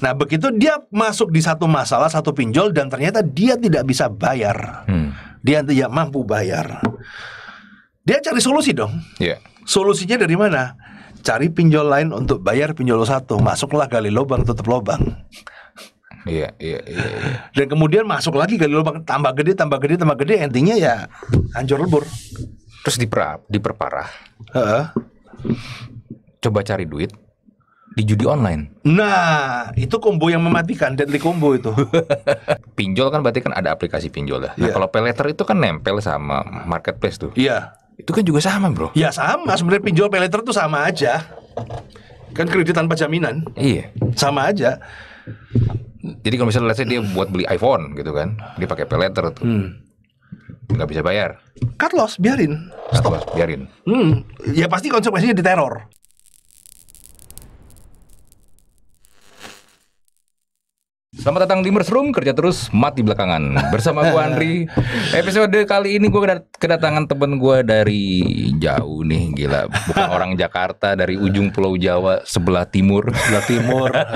Nah, begitu dia masuk di satu masalah, satu pinjol dan ternyata dia tidak bisa bayar. Hmm. Dia tidak mampu bayar. Dia cari solusi dong. Yeah. Solusinya dari mana? Cari pinjol lain untuk bayar pinjol satu. Masuklah gali lubang tutup lubang. Iya, iya, iya, iya. Dan kemudian masuk lagi gali lubang tambah gede, tambah gede, tambah gede, endingnya ya hancur lebur. Terus diper diperparah. Uh -uh. Coba cari duit, di judi online. Nah, itu combo yang mematikan, deadly combo itu. pinjol kan berarti kan ada aplikasi pinjol lah. Ya. Nah, yeah. kalau peleter itu kan nempel sama marketplace tuh. Iya. Yeah. Itu kan juga sama, Bro. Ya sama, sebenarnya pinjol peleter itu tuh sama aja. Kan kredit tanpa jaminan. Iya. Sama aja. Jadi kalau misalnya let's dia buat beli iPhone gitu kan, dia pakai peleter tuh. Hmm nggak bisa bayar. Cut loss, biarin. Cut Stop. loss, biarin. Hmm, ya pasti konsekuensinya diteror. Selamat datang di Mersroom kerja terus, mati belakangan Bersama gue Andri Episode kali ini gue kedatangan temen gue dari jauh nih Gila, bukan orang Jakarta, dari ujung pulau Jawa sebelah timur Sebelah timur eh.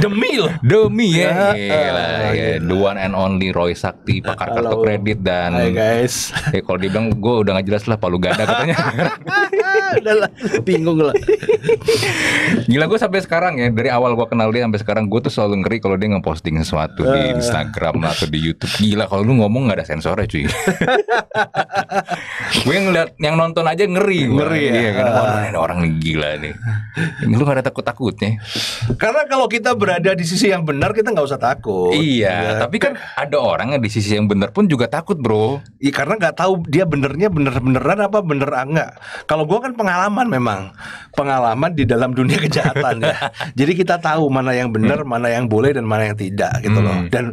Demi loh Demi ya. ya Gila, ya. Eh, The one and only Roy Sakti, pakar kartu kredit dan Hai guys eh, Kalau dibilang gue udah gak jelas lah, palu gada katanya Udah lah, bingung lah Gila gue sampai sekarang ya, dari awal gue kenal dia sampai sekarang Gue tuh selalu ngeri kalau dia ngeposting sesuatu uh. di eh. Instagram atau di YouTube gila kalau lu ngomong nggak ada sensornya cuy gue ngeliat yang nonton aja ngeri ngeri gua. ya iya, kan? ah. orang, orang nih gila nih lu gak ada takut takutnya karena kalau kita berada di sisi yang benar kita nggak usah takut iya ya. Kan? tapi kan ada orang yang di sisi yang benar pun juga takut bro iya karena nggak tahu dia benernya bener beneran apa bener enggak ah, kalau gue kan pengalaman memang pengalaman di dalam dunia kejahatan ya jadi kita tahu mana yang benar hmm. mana yang boleh dan mana mana yang tidak gitu hmm. loh. Dan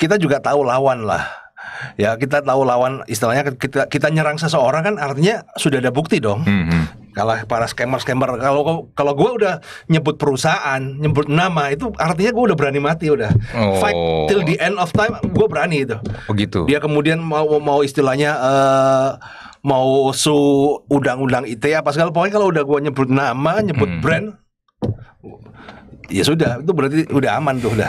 kita juga tahu lawan lah. Ya kita tahu lawan istilahnya kita kita nyerang seseorang kan artinya sudah ada bukti dong. Hmm. hmm. Kalau para scammer-scammer kalau kalau gue udah nyebut perusahaan, nyebut nama itu artinya gue udah berani mati udah. Oh. Fight till the end of time gue berani itu. begitu oh, gitu. Dia kemudian mau mau istilahnya uh, mau su undang-undang ya pas segala pokoknya kalau udah gue nyebut nama, nyebut hmm. brand Ya sudah, itu berarti udah aman tuh udah.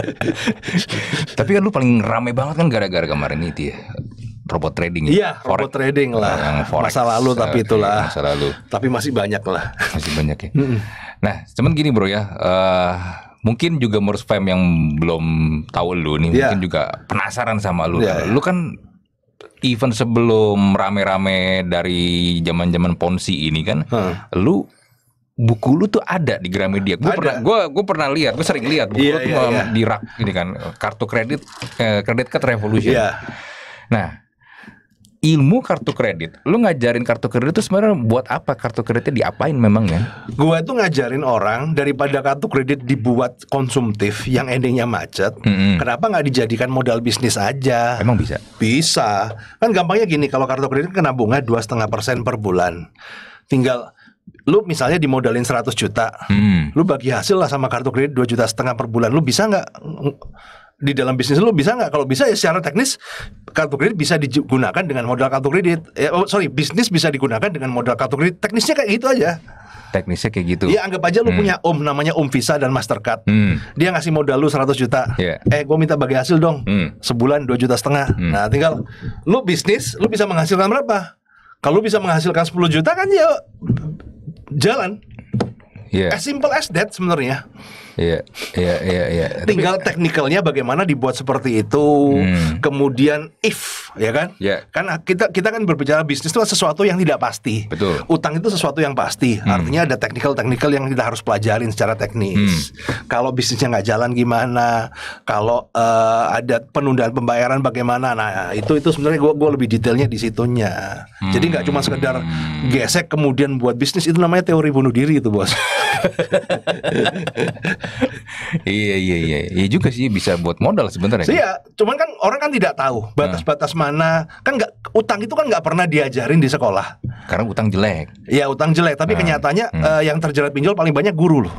Tapi kan lu paling rame banget kan gara-gara kemarin itu ya robot trading ya. Iya, robot trading lah. Yang forex. Masa lalu tapi itulah. Masa lalu. Tapi masih banyak lah. Masih banyak ya. nah, cuman gini bro ya, uh, mungkin juga more spam yang belum tahu lu nih, yeah. mungkin juga penasaran sama lu. Yeah. Lu kan even sebelum rame-rame dari zaman-zaman ponzi ini kan, hmm. lu buku lu tuh ada di Gramedia. Gue pernah gue gue pernah lihat, gue sering lihat buku yeah, lu tuh yeah, yeah. di rak ini kan kartu kredit eh, kredit card revolution. Yeah. Nah, ilmu kartu kredit, lu ngajarin kartu kredit itu sebenarnya buat apa? Kartu kreditnya diapain memang memangnya? Gua tuh ngajarin orang daripada kartu kredit dibuat konsumtif yang endingnya macet, mm -hmm. kenapa nggak dijadikan modal bisnis aja? Emang bisa? Bisa. Kan gampangnya gini, kalau kartu kredit kena bunga dua setengah persen per bulan, tinggal lu misalnya dimodalin 100 juta, hmm. lu bagi hasil lah sama kartu kredit 2 juta setengah per bulan, lu bisa nggak di dalam bisnis lu bisa nggak? Kalau bisa ya secara teknis kartu kredit bisa digunakan dengan modal kartu kredit. Ya, oh, sorry, bisnis bisa digunakan dengan modal kartu kredit. Teknisnya kayak gitu aja. Teknisnya kayak gitu. Iya anggap aja lu hmm. punya Om namanya Om Visa dan Mastercard. Hmm. Dia ngasih modal lu 100 juta. Yeah. Eh, gue minta bagi hasil dong. Hmm. Sebulan 2 juta setengah. Hmm. Nah, tinggal lu bisnis, lu bisa menghasilkan berapa? Kalau bisa menghasilkan 10 juta kan ya jalan. Yeah. As simple as that sebenarnya. Iya, iya, iya, iya. Tinggal eh, teknikalnya bagaimana dibuat seperti itu. Hmm. Kemudian if, ya kan? Yeah. Kan ah, kita kita kan berbicara bisnis itu sesuatu yang tidak pasti. Betul. Utang itu sesuatu yang pasti. Hmm. Artinya ada teknikal-teknikal yang kita harus pelajarin secara teknis. Hmm. Kalau bisnisnya nggak jalan gimana? Kalau uh, ada penundaan pembayaran bagaimana? Nah, itu itu sebenarnya gua gua lebih detailnya di situnya. Hmm. Jadi nggak cuma sekedar hmm. gesek kemudian buat bisnis itu namanya teori bunuh diri itu, Bos. iya iya iya. Iya juga sih bisa buat modal sebentar ya. Kan. Iya, cuman kan orang kan tidak tahu batas-batas mana. Kan nggak utang itu kan nggak pernah diajarin di sekolah. Karena utang jelek. Iya, utang jelek, tapi hmm. kenyataannya hmm. uh, yang terjerat pinjol paling banyak guru loh.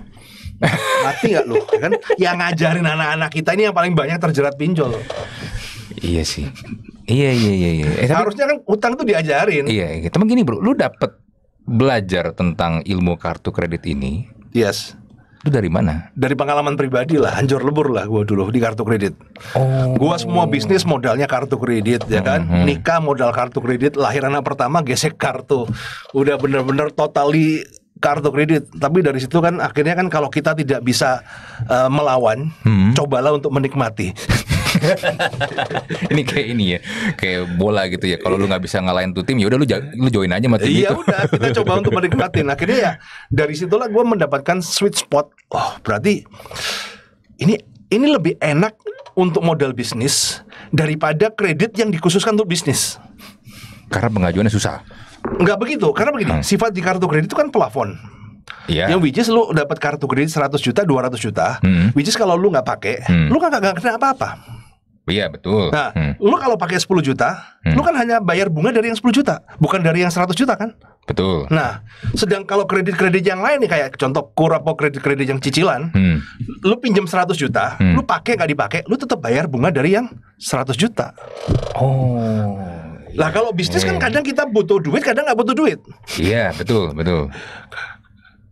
Mati nggak loh, ya Kan yang ngajarin anak-anak kita ini yang paling banyak terjerat pinjol. Iya sih. Iya iya iya. iya. Eh, tapi, Harusnya kan utang itu diajarin. Iya, iya. Tapi gini bro, lu dapet belajar tentang ilmu kartu kredit ini. Yes. Itu dari mana? Dari pengalaman pribadi lah, hancur lebur lah gue dulu di kartu kredit. Oh. Gue semua bisnis modalnya kartu kredit, ya kan? Mm -hmm. Nikah modal kartu kredit, lahir anak pertama gesek kartu. Udah bener-bener totally kartu kredit. Tapi dari situ kan akhirnya kan kalau kita tidak bisa uh, melawan, hmm. cobalah untuk menikmati. ini kayak ini ya, kayak bola gitu ya. Kalau lu nggak bisa ngalahin tuh tim, ya udah lu lu join aja mati Iya udah, kita coba untuk menikmatin. Akhirnya ya dari situlah gue mendapatkan sweet spot. Oh berarti ini ini lebih enak untuk modal bisnis daripada kredit yang dikhususkan untuk bisnis. Karena pengajuannya susah. Nggak begitu, karena begini, hmm. sifat di kartu kredit itu kan plafon. Yeah. Yang which is lu dapat kartu kredit 100 juta, 200 juta. Hmm. Which kalau lu nggak pakai, hmm. lu nggak kena apa-apa. Iya betul. Nah, hmm. lu kalau pakai 10 juta, hmm. lu kan hanya bayar bunga dari yang 10 juta, bukan dari yang 100 juta kan? Betul. Nah, sedang kalau kredit-kredit yang lain nih kayak contoh kurapo kredit-kredit yang cicilan, hmm. lu pinjam 100 juta, hmm. lu pakai nggak dipakai, lu tetap bayar bunga dari yang 100 juta. Oh. Lah kalau bisnis yeah. kan oh. kadang kita butuh duit, kadang nggak butuh duit. Iya, betul, betul.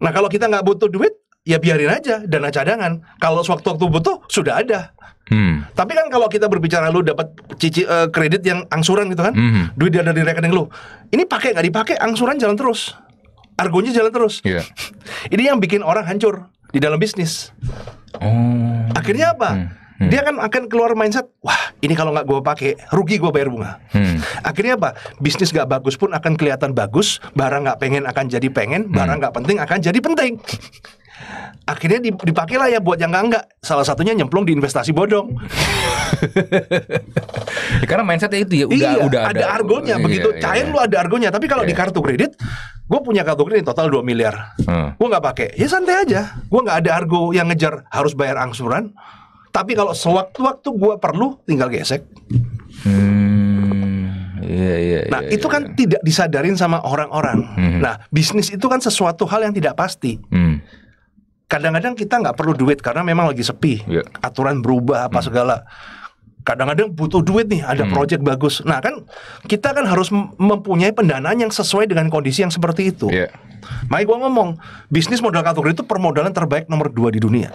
Nah kalau kita nggak butuh duit, ya biarin aja dana cadangan. Kalau sewaktu-waktu butuh sudah ada. Hmm. Tapi kan kalau kita berbicara lu dapat cici uh, kredit yang angsuran gitu kan, hmm. duit ada di rekening lu, ini pakai nggak dipakai angsuran jalan terus, argonya jalan terus. Yeah. ini yang bikin orang hancur di dalam bisnis. Oh. Akhirnya apa? Hmm. Hmm. Dia kan akan keluar mindset, wah ini kalau nggak gue pakai rugi gue bayar bunga. Hmm. Akhirnya apa? Bisnis gak bagus pun akan kelihatan bagus, barang nggak pengen akan jadi pengen, hmm. barang nggak penting akan jadi penting akhirnya dipakailah ya buat yang enggak, enggak salah satunya nyemplung di investasi bodong ya, karena mindsetnya itu ya udah iya, udah ada, ada argonya iya, begitu iya, cair iya. lu ada argonya tapi kalau iya. di kartu kredit gue punya kartu kredit total 2 miliar hmm. gue nggak pakai ya santai aja gue nggak ada argo yang ngejar harus bayar angsuran tapi kalau sewaktu-waktu gue perlu tinggal gesek hmm, iya, iya, iya nah iya, itu kan iya. tidak disadarin sama orang-orang hmm. nah bisnis itu kan sesuatu hal yang tidak pasti hmm kadang-kadang kita nggak perlu duit karena memang lagi sepi, yeah. aturan berubah apa mm. segala. Kadang-kadang butuh duit nih, ada mm. project bagus. Nah kan kita kan harus mempunyai pendanaan yang sesuai dengan kondisi yang seperti itu. Yeah. Makanya gua ngomong bisnis modal kartu kredit itu permodalan terbaik nomor dua di dunia.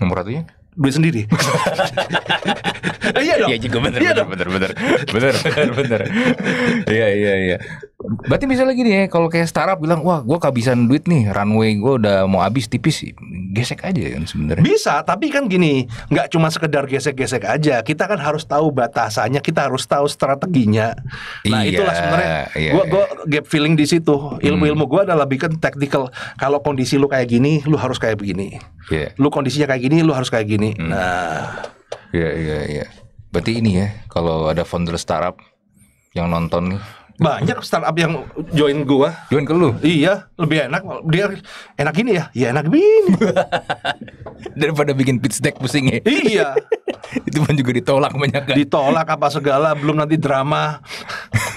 Nomor satunya? duit sendiri. iya dong. Iya juga bener, iya bener, bener, bener, bener, bener. Iya iya iya. Berarti misalnya gini ya, kalau kayak startup bilang, wah gue kehabisan duit nih, runway gue udah mau habis tipis, gesek aja kan sebenarnya. Bisa, tapi kan gini, nggak cuma sekedar gesek-gesek aja, kita kan harus tahu batasannya, kita harus tahu strateginya. Nah iya, itulah sebenarnya, iya, gue iya. gue gap feeling di situ. Ilmu-ilmu hmm. gue adalah lebih kan technical. Kalau kondisi lu kayak gini, lu harus kayak begini. Yeah. Lu kondisinya kayak gini, lu harus kayak gini. Hmm. Nah, iya iya iya. Berarti ini ya, kalau ada founder startup yang nonton banyak startup yang join gua. Join ke lu? Iya, lebih enak. Dia enak ini ya? Ya enak gini. Daripada bikin pitch deck pusing ya. Iya. Itu pun juga ditolak banyak kan. Ditolak apa segala, belum nanti drama,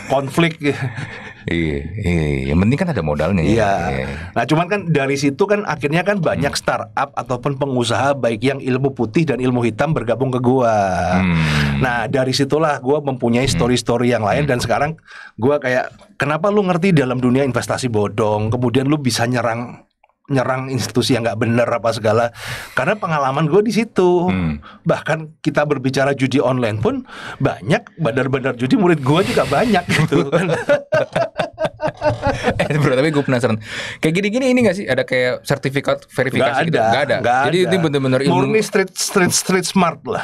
konflik. Iya, iya, iya, yang penting kan ada modalnya. Ya. Iya. iya. Nah, cuman kan dari situ kan akhirnya kan banyak hmm. startup ataupun pengusaha baik yang ilmu putih dan ilmu hitam bergabung ke gua. Hmm. Nah, dari situlah gua mempunyai hmm. story-story yang lain hmm. dan sekarang gua kayak kenapa lu ngerti dalam dunia investasi bodong, kemudian lu bisa nyerang nyerang institusi yang nggak bener apa segala karena pengalaman gue di situ hmm. bahkan kita berbicara judi online pun banyak bandar-bandar judi murid gue juga banyak gitu kan eh bro tapi gue penasaran kayak gini-gini ini gak sih ada kayak sertifikat verifikasi gak gitu? ada, gitu gak ada gak jadi ada. ini bener-bener ilmu murni street street street smart lah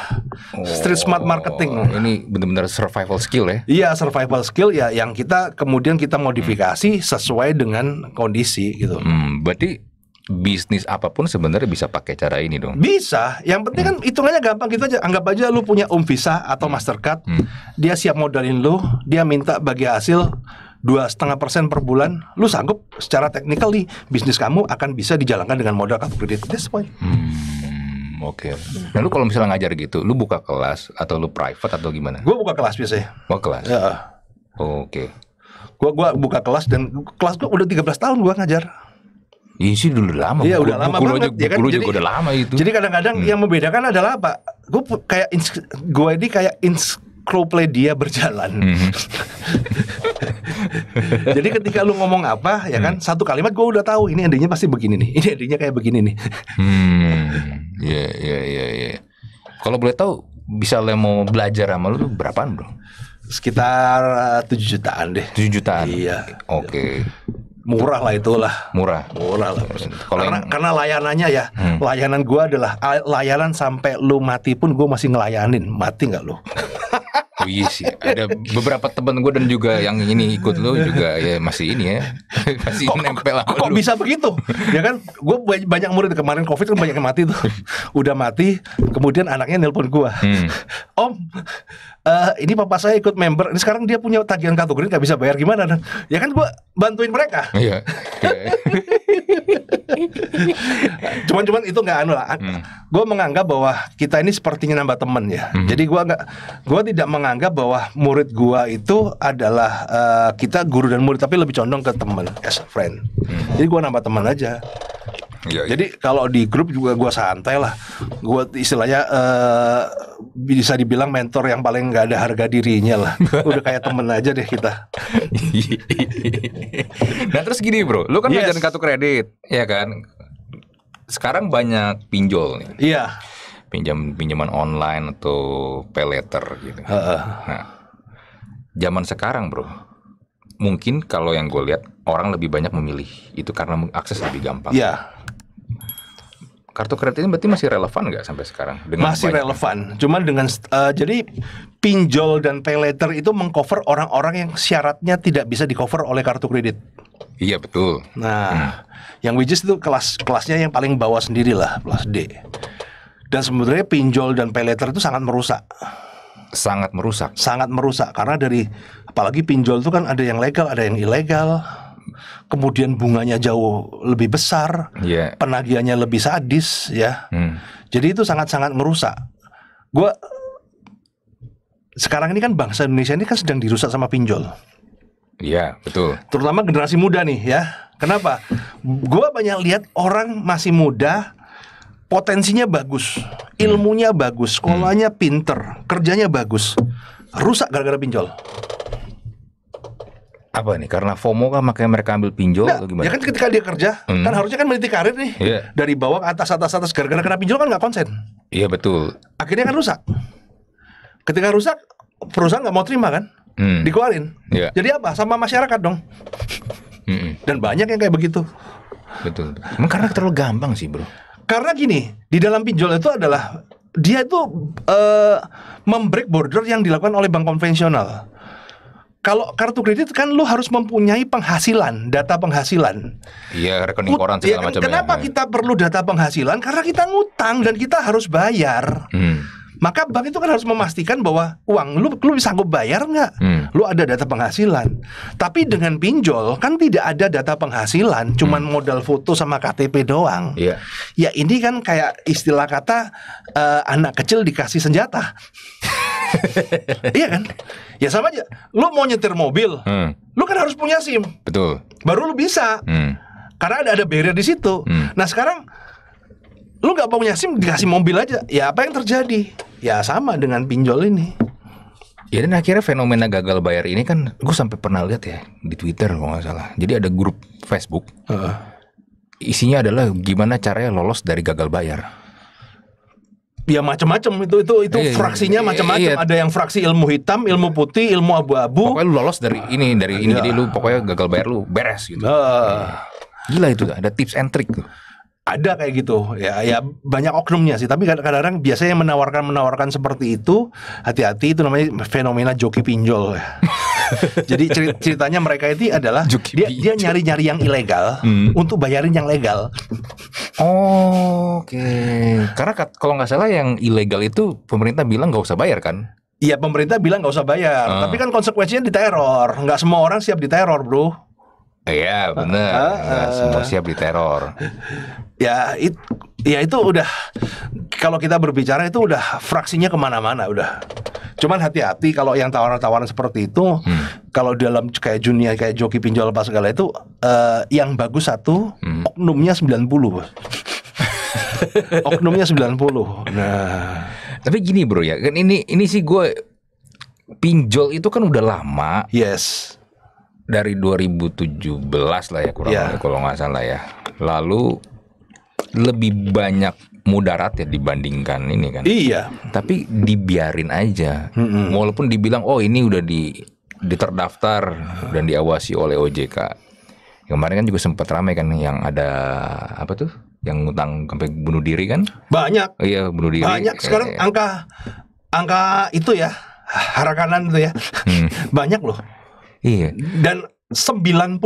oh, street smart marketing oh, ini bener-bener survival skill ya iya survival skill ya yang kita kemudian kita modifikasi hmm. sesuai dengan kondisi gitu hmm, berarti bisnis apapun sebenarnya bisa pakai cara ini dong. Bisa. Yang penting kan hmm. hitungannya gampang gitu aja. Anggap aja lu punya Om um Visa atau hmm. Mastercard, hmm. dia siap modalin lu, dia minta bagi hasil dua setengah persen per bulan, lu sanggup secara teknikal di bisnis kamu akan bisa dijalankan dengan modal kartu kredit. That's why. Hmm. Oke. Okay. Nah, lu kalau misalnya ngajar gitu, lu buka kelas atau lu private atau gimana? Gue buka kelas biasanya. Buka oh, kelas. Ya. Oke. Okay. Gua gua buka kelas dan kelas gua udah 13 tahun gua ngajar. Ini iya sih dulu lama. Iya udah lama buku banget. Aja, ya kan? jadi, juga udah lama itu. Jadi kadang-kadang hmm. yang membedakan adalah apa? Gue kayak gue ini kayak ensiklopedia berjalan. Hmm. jadi ketika lu ngomong apa ya hmm. kan satu kalimat gue udah tahu ini endingnya pasti begini nih. Ini endingnya kayak begini nih. hmm. Iya iya iya iya. Kalau boleh tahu bisa lo mau belajar sama lu berapaan, Bro? Sekitar eh, tujuh jutaan deh. Tujuh jutaan. Iya. Oke. Okay murah lah itulah murah murah lah iya, iya. Kalo karena yang... karena layanannya ya hmm. layanan gua adalah layanan sampai lu mati pun gua masih ngelayanin mati nggak lu Oh iya sih, ada beberapa temen gue dan juga yang ini ikut lo juga ya masih ini ya, masih kok, nempel kok, kok bisa begitu? ya kan, gue banyak murid kemarin covid kan banyak yang mati tuh, udah mati, kemudian anaknya nelpon gue, hmm. om, uh, ini papa saya ikut member, ini sekarang dia punya tagihan kartu kredit nggak bisa bayar gimana? Ya kan gue bantuin mereka. Iya. iya cuman cuman itu nggak anu lah. Hmm. Gue menganggap bahwa kita ini sepertinya nambah temen ya. Hmm. Jadi gue nggak, gue tidak menganggap bahwa murid gue itu adalah uh, kita guru dan murid, tapi lebih condong ke temen as a friend. Hmm. Jadi gue nambah temen aja. Ya, ya. Jadi kalau di grup juga gue santai lah. Gue istilahnya uh, bisa dibilang mentor yang paling nggak ada harga dirinya lah. Udah kayak temen aja deh kita. nah terus gini bro, lu kan yes. ngajarin kartu kredit, ya kan? Sekarang banyak pinjol. Nih. Iya. Pinjam pinjaman online atau pay letter gitu. Uh -uh. Nah, zaman sekarang bro, mungkin kalau yang gue lihat orang lebih banyak memilih itu karena akses lebih gampang. Iya. Kartu kredit ini berarti masih relevan nggak sampai sekarang? Dengan masih relevan, cuman dengan uh, jadi pinjol dan pay later itu mengcover orang-orang yang syaratnya tidak bisa dicover oleh kartu kredit. Iya betul. Nah, hmm. yang which itu kelas kelasnya yang paling bawah sendiri lah, kelas D. Dan sebenarnya pinjol dan pay later itu sangat merusak. Sangat merusak. Sangat merusak karena dari apalagi pinjol itu kan ada yang legal, ada yang ilegal kemudian bunganya jauh lebih besar, yeah. penagihannya lebih sadis ya. Hmm. Jadi itu sangat-sangat merusak. Gue sekarang ini kan bangsa Indonesia ini kan sedang dirusak sama pinjol. Iya, betul. Terutama generasi muda nih ya. Kenapa? Gue banyak lihat orang masih muda potensinya bagus, hmm. ilmunya bagus, hmm. sekolahnya pinter, kerjanya bagus. Rusak gara-gara pinjol apa ini karena FOMO kah makanya mereka ambil pinjol nah, atau gimana? Ya kan ketika dia kerja hmm. kan harusnya kan meniti karir nih yeah. dari bawah ke atas atas atas gara-gara kena pinjol kan nggak konsen. Iya yeah, betul. Akhirnya kan rusak. Ketika rusak perusahaan nggak mau terima kan? Hmm. Dikeluarin. Yeah. Jadi apa? Sama masyarakat dong. -mm. Dan banyak yang kayak begitu. Betul. Emang karena terlalu gampang sih bro. Karena gini di dalam pinjol itu adalah dia itu uh, membreak border yang dilakukan oleh bank konvensional kalau kartu kredit kan lo harus mempunyai penghasilan, data penghasilan. Iya, rekening Ut koran segala ya, macam. Ya. Kenapa ya. kita perlu data penghasilan? Karena kita ngutang dan kita harus bayar. Hmm. Maka bank itu kan harus memastikan bahwa uang lu lu bisa sanggup bayar nggak? Hmm. Lu ada data penghasilan. Tapi dengan pinjol kan tidak ada data penghasilan, cuman hmm. modal foto sama KTP doang. Yeah. Ya ini kan kayak istilah kata uh, anak kecil dikasih senjata. iya kan? Ya sama aja. Lu mau nyetir mobil, hmm. lu kan harus punya SIM. Betul. Baru lu bisa. Hmm. Karena ada ada barrier di situ. Hmm. Nah, sekarang lu nggak punya SIM dikasih mobil aja. Ya apa yang terjadi? Ya sama dengan pinjol ini. Ya dan akhirnya fenomena gagal bayar ini kan gue sampai pernah lihat ya di Twitter kalau nggak salah. Jadi ada grup Facebook. Uh. Isinya adalah gimana caranya lolos dari gagal bayar ya macam-macam itu itu itu iya, iya fraksinya iya, iya macam-macam iya. ada yang fraksi ilmu hitam ilmu putih ilmu abu-abu pokoknya lu lolos dari ini dari ini iya. jadi lu pokoknya gagal bayar lu beres gitu uh, gila itu ada tips and trick ada kayak gitu ya ya banyak oknumnya sih tapi kadang-kadang biasanya menawarkan menawarkan seperti itu hati-hati itu namanya fenomena joki pinjol jadi ceritanya mereka itu adalah dia dia nyari-nyari yang ilegal hmm. untuk bayarin yang legal Oh, oke, okay. karena kalau nggak salah yang ilegal itu pemerintah bilang nggak usah bayar kan? Iya pemerintah bilang nggak usah bayar, uh. tapi kan konsekuensinya diteror. Nggak semua orang siap diteror, bro. Iya benar, uh, uh, semua siap diteror. ya itu ya itu udah kalau kita berbicara itu udah fraksinya kemana-mana udah cuman hati-hati kalau yang tawaran-tawaran seperti itu hmm. kalau dalam kayak junior kayak joki pinjol apa segala itu uh, yang bagus satu hmm. oknumnya 90 bos oknumnya 90 nah tapi gini bro ya kan ini ini sih gue pinjol itu kan udah lama yes dari 2017 lah ya kurang yeah. Ya. kalau nggak salah ya lalu lebih banyak mudarat ya dibandingkan ini kan. Iya. Tapi dibiarin aja. Mm-hmm. Walaupun dibilang oh ini udah di diterdaftar dan diawasi oleh OJK. Kemarin kan juga sempat ramai kan yang ada apa tuh? Yang ngutang sampai bunuh diri kan? Banyak. Oh, iya, bunuh diri. Banyak iya, sekarang eh, angka angka itu ya, harakanan itu ya. Mm. Banyak loh. Iya. Dan 90%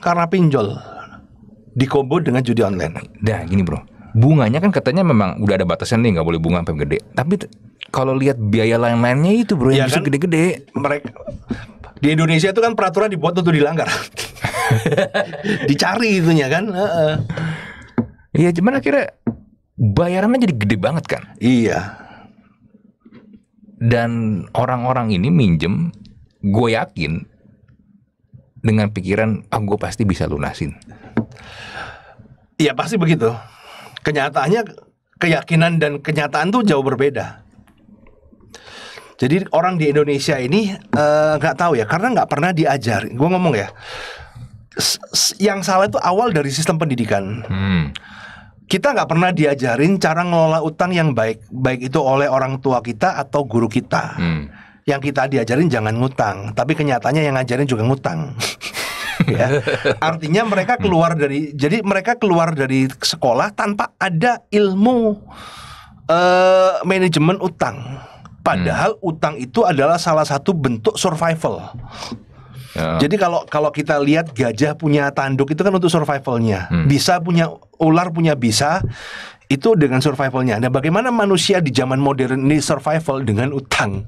karena pinjol dikombo dengan judi online. Nah, gini bro, bunganya kan katanya memang udah ada batasan nih nggak boleh bunga sampai gede. Tapi kalau lihat biaya lain-lainnya itu bro yang ya kan, gede-gede. Mereka di Indonesia itu kan peraturan dibuat untuk dilanggar. Dicari itunya kan. Iya, cuman akhirnya bayarannya jadi gede banget kan. Iya. Dan orang-orang ini minjem, gue yakin dengan pikiran, ah gue pasti bisa lunasin. Iya pasti begitu. Kenyataannya keyakinan dan kenyataan tuh jauh berbeda. Jadi orang di Indonesia ini eh, nggak uh, tahu ya karena nggak pernah diajar. Gue ngomong ya, yang salah itu awal dari sistem pendidikan. Hmm. Kita nggak pernah diajarin cara ngelola utang yang baik, baik itu oleh orang tua kita atau guru kita. Hmm. Yang kita diajarin jangan ngutang, tapi kenyataannya yang ngajarin juga ngutang. ya. Artinya mereka hmm. keluar dari jadi mereka keluar dari sekolah tanpa ada ilmu uh, manajemen utang. Padahal hmm. utang itu adalah salah satu bentuk survival. Ya. Jadi kalau kalau kita lihat gajah punya tanduk itu kan untuk survivalnya. Hmm. Bisa punya ular punya bisa, itu dengan survivalnya. Nah, bagaimana manusia di zaman modern ini survival dengan utang?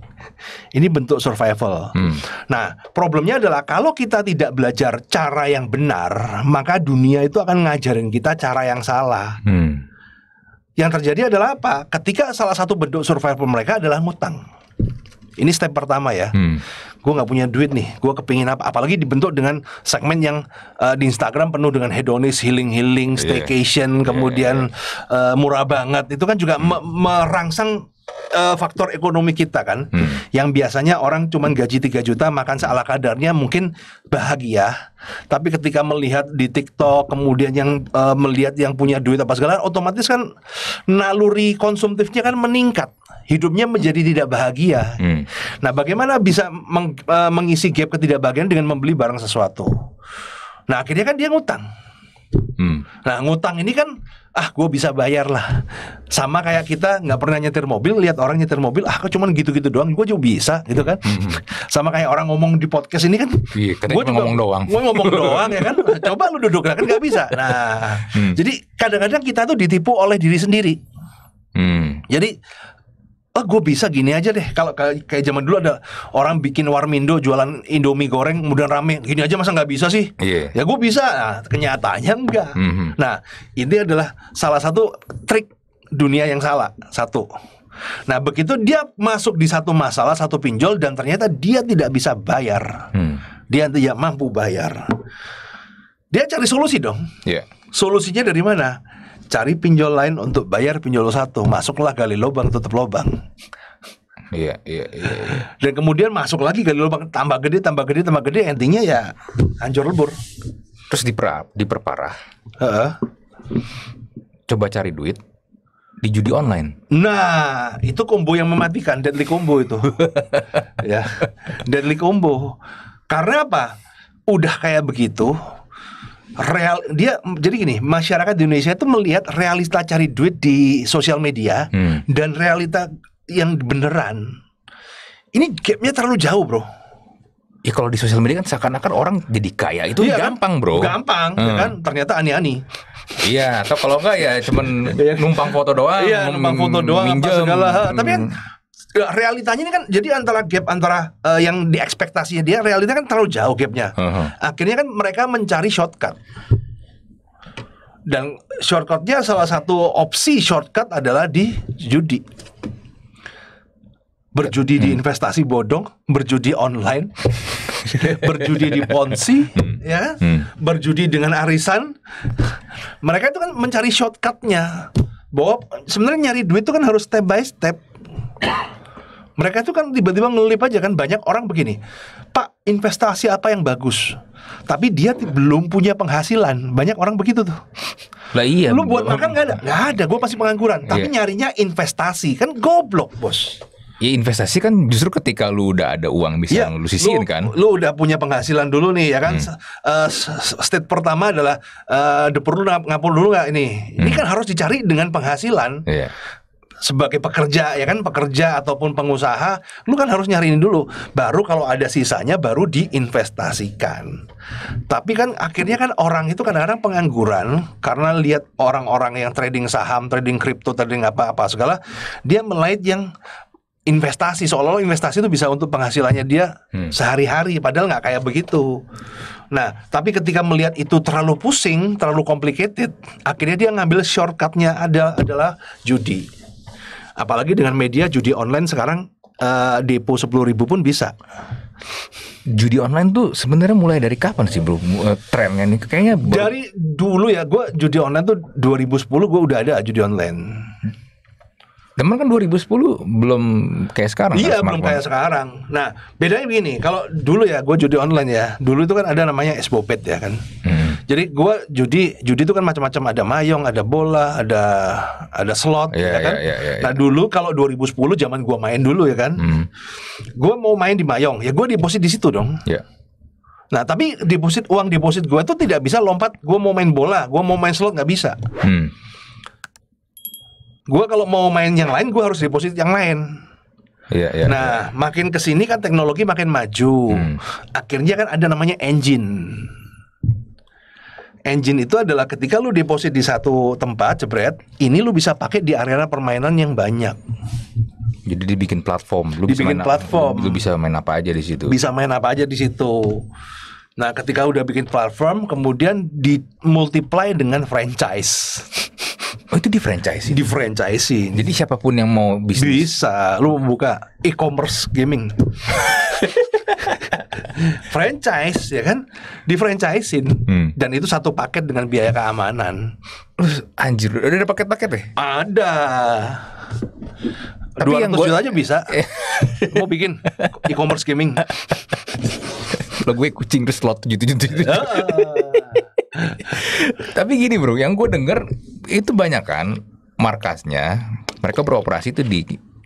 Ini bentuk survival. Hmm. Nah, problemnya adalah kalau kita tidak belajar cara yang benar, maka dunia itu akan ngajarin kita cara yang salah. Hmm. Yang terjadi adalah apa? Ketika salah satu bentuk survival mereka adalah ngutang. Ini step pertama ya. Hmm gue nggak punya duit nih gue kepingin apa apalagi dibentuk dengan segmen yang uh, di Instagram penuh dengan hedonis healing healing iya. staycation yeah. kemudian yeah. Iya. Uh, murah banget itu kan juga hmm. me merangsang uh, faktor ekonomi kita kan hmm. yang biasanya orang cuma gaji 3 juta makan seala kadarnya mungkin bahagia tapi ketika melihat di TikTok kemudian yang uh, melihat yang punya duit apa segala otomatis kan naluri konsumtifnya kan meningkat hidupnya menjadi tidak bahagia. Hmm. Nah, bagaimana bisa meng, uh, mengisi gap ketidakbahagiaan dengan membeli barang sesuatu? Nah, akhirnya kan dia ngutang. Hmm. Nah, ngutang ini kan ah gue bisa bayar lah. Sama kayak kita nggak pernah nyetir mobil, lihat orang nyetir mobil, ah kok cuman gitu-gitu doang, gue juga bisa gitu kan. Hmm. Sama kayak orang ngomong di podcast ini kan, iya, kan gue ngomong doang, gue ngomong doang ya kan. Coba lu duduk kan nggak bisa. Nah, hmm. jadi kadang-kadang kita tuh ditipu oleh diri sendiri. Hmm. Jadi oh gue bisa gini aja deh kalau kayak zaman dulu ada orang bikin warmindo jualan indomie goreng kemudian rame gini aja masa nggak bisa sih yeah. ya gue bisa nah, kenyataannya enggak mm -hmm. nah ini adalah salah satu trik dunia yang salah satu nah begitu dia masuk di satu masalah satu pinjol dan ternyata dia tidak bisa bayar Mm. dia tidak mampu bayar dia cari solusi dong yeah. solusinya dari mana cari pinjol lain untuk bayar pinjol satu masuklah gali lubang tutup lubang Iya, iya, iya, iya. Dan kemudian masuk lagi gali lubang tambah gede, tambah gede, tambah gede, endingnya ya hancur lebur. Terus diper diperparah. Uh-uh. Coba cari duit di judi online. Nah, itu combo yang mematikan, deadly combo itu. ya, deadly combo. Karena apa? Udah kayak begitu, real dia jadi gini masyarakat di Indonesia itu melihat realita cari duit di sosial media hmm. dan realita yang beneran ini gapnya terlalu jauh bro. Ya kalau di sosial media kan seakan-akan orang jadi kaya itu iya, kan? gampang bro. Gampang ya hmm. kan ternyata ani-ani. Iya atau kalau enggak ya cuman iya. numpang foto doang. Iya numpang foto doang minjem. apa segala. Hmm. Tapi kan realitanya ini kan jadi antara gap antara uh, yang diekspektasinya dia realitanya kan terlalu jauh gapnya. Uh -huh. Akhirnya kan mereka mencari shortcut. Dan shortcutnya salah satu opsi shortcut adalah di judi. Berjudi hmm. di investasi bodong, berjudi online, berjudi di ponzi, hmm. ya, kan? hmm. berjudi dengan arisan. Mereka itu kan mencari shortcutnya. Bahwa sebenarnya nyari duit itu kan harus step by step. Mereka itu kan tiba-tiba ngelip aja kan banyak orang begini. Pak, investasi apa yang bagus? Tapi dia belum punya penghasilan. Banyak orang begitu tuh. Lah iya. Lu buat makan enggak ada? Enggak ada. Gue pasti pengangguran. Iya. Tapi nyarinya investasi kan goblok bos. Ya investasi kan justru ketika lu udah ada uang bisa ya, lu sisihin kan. Lu udah punya penghasilan dulu nih ya kan. Hmm. Uh, state pertama adalah uh, perlu ngapur dulu nggak ini. Hmm. Ini kan harus dicari dengan penghasilan. Yeah sebagai pekerja ya kan pekerja ataupun pengusaha lu kan harus nyari ini dulu baru kalau ada sisanya baru diinvestasikan tapi kan akhirnya kan orang itu kadang-kadang pengangguran karena lihat orang-orang yang trading saham trading kripto trading apa-apa segala dia melihat yang investasi seolah-olah investasi itu bisa untuk penghasilannya dia hmm. sehari-hari padahal nggak kayak begitu nah tapi ketika melihat itu terlalu pusing terlalu complicated akhirnya dia ngambil shortcutnya ada adalah judi Apalagi dengan media judi online sekarang uh, depo sepuluh ribu pun bisa. Judi online tuh sebenarnya mulai dari kapan sih bro? Eh, Trennya nih kayaknya baru... dari dulu ya. Gue judi online tuh 2010 gue udah ada judi online. Demen kan 2010 belum kayak sekarang. Iya kan, belum kayak sekarang. Nah bedanya begini, kalau dulu ya gue judi online ya. Dulu itu kan ada namanya esbopet ya kan. Hmm jadi gua judi, judi itu kan macam-macam ada mayong, ada bola, ada ada slot yeah, ya kan. Yeah, yeah, yeah, yeah. Nah, dulu kalau 2010 zaman gua main dulu ya kan. Mm. Gua mau main di mayong, ya gua deposit di situ dong. Yeah. Nah, tapi deposit uang deposit gue tuh tidak bisa lompat gue mau main bola, gue mau main slot nggak bisa. Mm. Gua kalau mau main yang lain gue harus deposit yang lain. Yeah, yeah, nah, yeah. makin kesini kan teknologi makin maju. Hmm. Akhirnya kan ada namanya engine engine itu adalah ketika lu deposit di satu tempat jebret, ini lu bisa pakai di arena permainan yang banyak. Jadi dibikin platform, lu dibikin bisa main, platform. Lu, bisa main apa aja di situ. Bisa main apa aja di situ. Nah, ketika udah bikin platform, kemudian di multiply dengan franchise. Oh itu di franchise? Di franchise. Jadi siapapun yang mau bisnis bisa, lu buka e-commerce gaming franchise ya kan di franchisein hmm. dan itu satu paket dengan biaya keamanan anjir udah ada paket-paket deh ya? ada tapi 200 yang gua... juta aja bisa mau eh. bikin e-commerce gaming lo gue kucing terus slot tujuh tujuh tujuh. tapi gini bro yang gue denger itu banyak kan markasnya mereka beroperasi itu di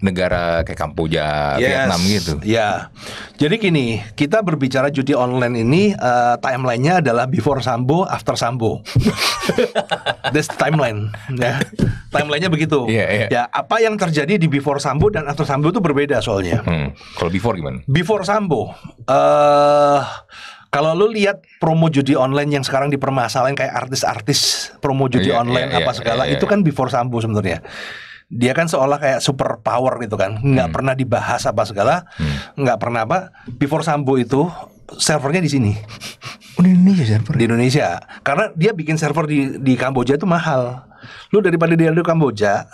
negara kayak Kamboja, yes. Vietnam gitu. Ya. Jadi gini, kita berbicara judi online ini uh, timelinenya adalah before Sambo, after Sambo. This timeline ya. Timelinenya begitu. Yeah, yeah. Ya, apa yang terjadi di before Sambo dan after Sambo itu berbeda soalnya. Hmm. Kalau before gimana? Before Sambo uh, kalau lu lihat promo judi online yang sekarang dipermasalahin kayak artis-artis promo judi yeah, online yeah, apa yeah, segala yeah, yeah. itu iya. kan before Sambo sebenarnya dia kan seolah kayak super power gitu kan nggak hmm. pernah dibahas apa segala hmm. nggak pernah apa before Sambo itu servernya di sini oh, di Indonesia server di Indonesia karena dia bikin server di di Kamboja itu mahal lu daripada dia di Kamboja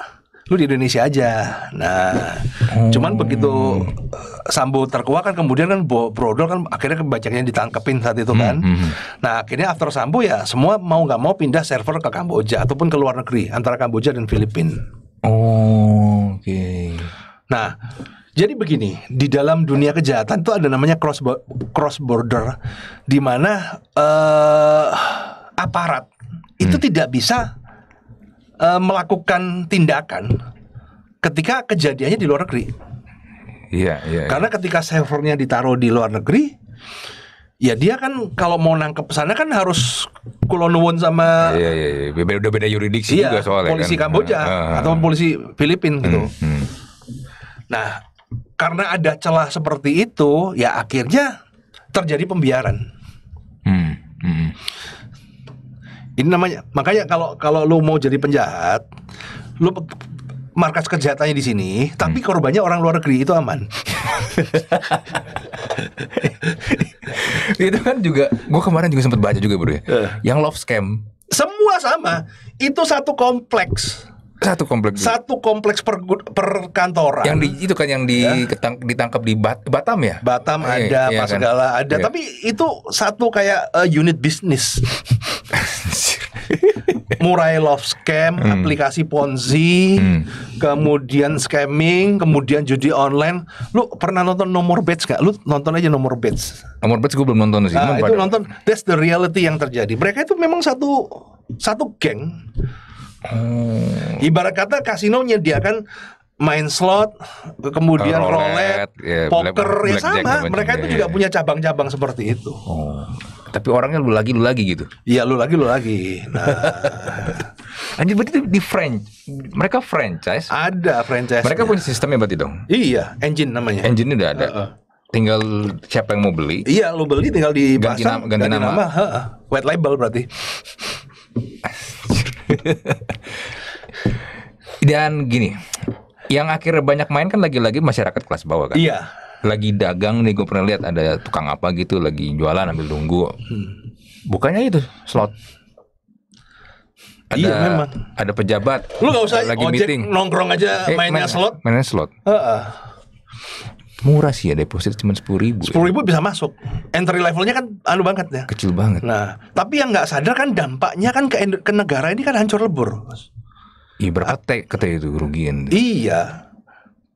lu di Indonesia aja. Nah, hmm. cuman begitu eh, Sambo terkuak kan kemudian kan Brodol kan akhirnya banyaknya ditangkepin saat itu kan. Hmm, hmm. Nah, akhirnya after Sambo ya semua mau nggak mau pindah server ke Kamboja ataupun ke luar negeri antara Kamboja dan Filipina. Oh, oke. Okay. Nah, jadi begini, di dalam dunia kejahatan itu ada namanya cross cross border di mana uh, aparat hmm. itu tidak bisa uh, melakukan tindakan ketika kejadiannya di luar negeri. Iya, yeah, iya. Yeah, yeah. Karena ketika servernya ditaruh di luar negeri, ya dia kan kalau mau nangkep sana kan harus kulonwon sama ya, ya, ya. Beda, beda yuridiksi iya, juga soalnya kan. polisi kan. Kamboja uh, ah, uh, ah. atau polisi Filipin gitu hmm, hmm. nah karena ada celah seperti itu ya akhirnya terjadi pembiaran hmm, hmm. ini namanya makanya kalau kalau lu mau jadi penjahat lu markas kejahatannya di sini, hmm. tapi korbannya orang luar negeri itu aman. itu kan juga, gue kemarin juga sempat baca juga bro ya, uh. yang love scam. Semua sama, itu satu kompleks. Satu kompleks. Juga. Satu kompleks per, per kantor. Yang di, itu kan yang di, ya. ditangkap di Bat, Batam ya? Batam oh, ada, iya, pas iya, kan. segala ada, iya. tapi itu satu kayak uh, unit bisnis. murai love scam, hmm. aplikasi ponzi, hmm. kemudian scamming, kemudian judi online. Lu pernah nonton nomor batch gak? Lu nonton aja nomor batch. Nomor batch gue belum nonton sih. Nah, itu pada... nonton. That's the reality yang terjadi. Mereka itu memang satu satu geng. Hmm. Ibarat kata kasino menyediakan main slot, kemudian roulette, roulette yeah, poker black, ya sama. Mereka itu iya, juga iya, punya iya. cabang-cabang seperti itu. Oh. Tapi orangnya lu lagi lu lagi gitu. Iya lu lagi lu lagi. Nah. Anjir berarti di French mereka franchise. Ada franchise. Mereka punya sistemnya berarti dong. Iya, engine namanya. Engine udah ada. Uh -uh. Tinggal siapa yang mau beli? Iya, lu beli tinggal di ganti, nama, ganti, ganti nama. nama. Ha -ha. White label berarti. Dan gini, yang akhirnya banyak main kan lagi-lagi masyarakat kelas bawah kan. Iya, lagi dagang nih gue pernah lihat ada tukang apa gitu lagi jualan ambil tunggu hmm. bukannya itu slot ada, iya memang ada pejabat lu gak usah lagi ojek meeting nongkrong aja eh, mainnya main, slot mainnya slot uh -uh. murah sih ya deposit cuma sepuluh ribu sepuluh ribu ya. bisa masuk entry levelnya kan anu banget ya kecil banget nah tapi yang nggak sadar kan dampaknya kan ke, ke negara ini kan hancur lebur Iya berapa itu kerugian Iya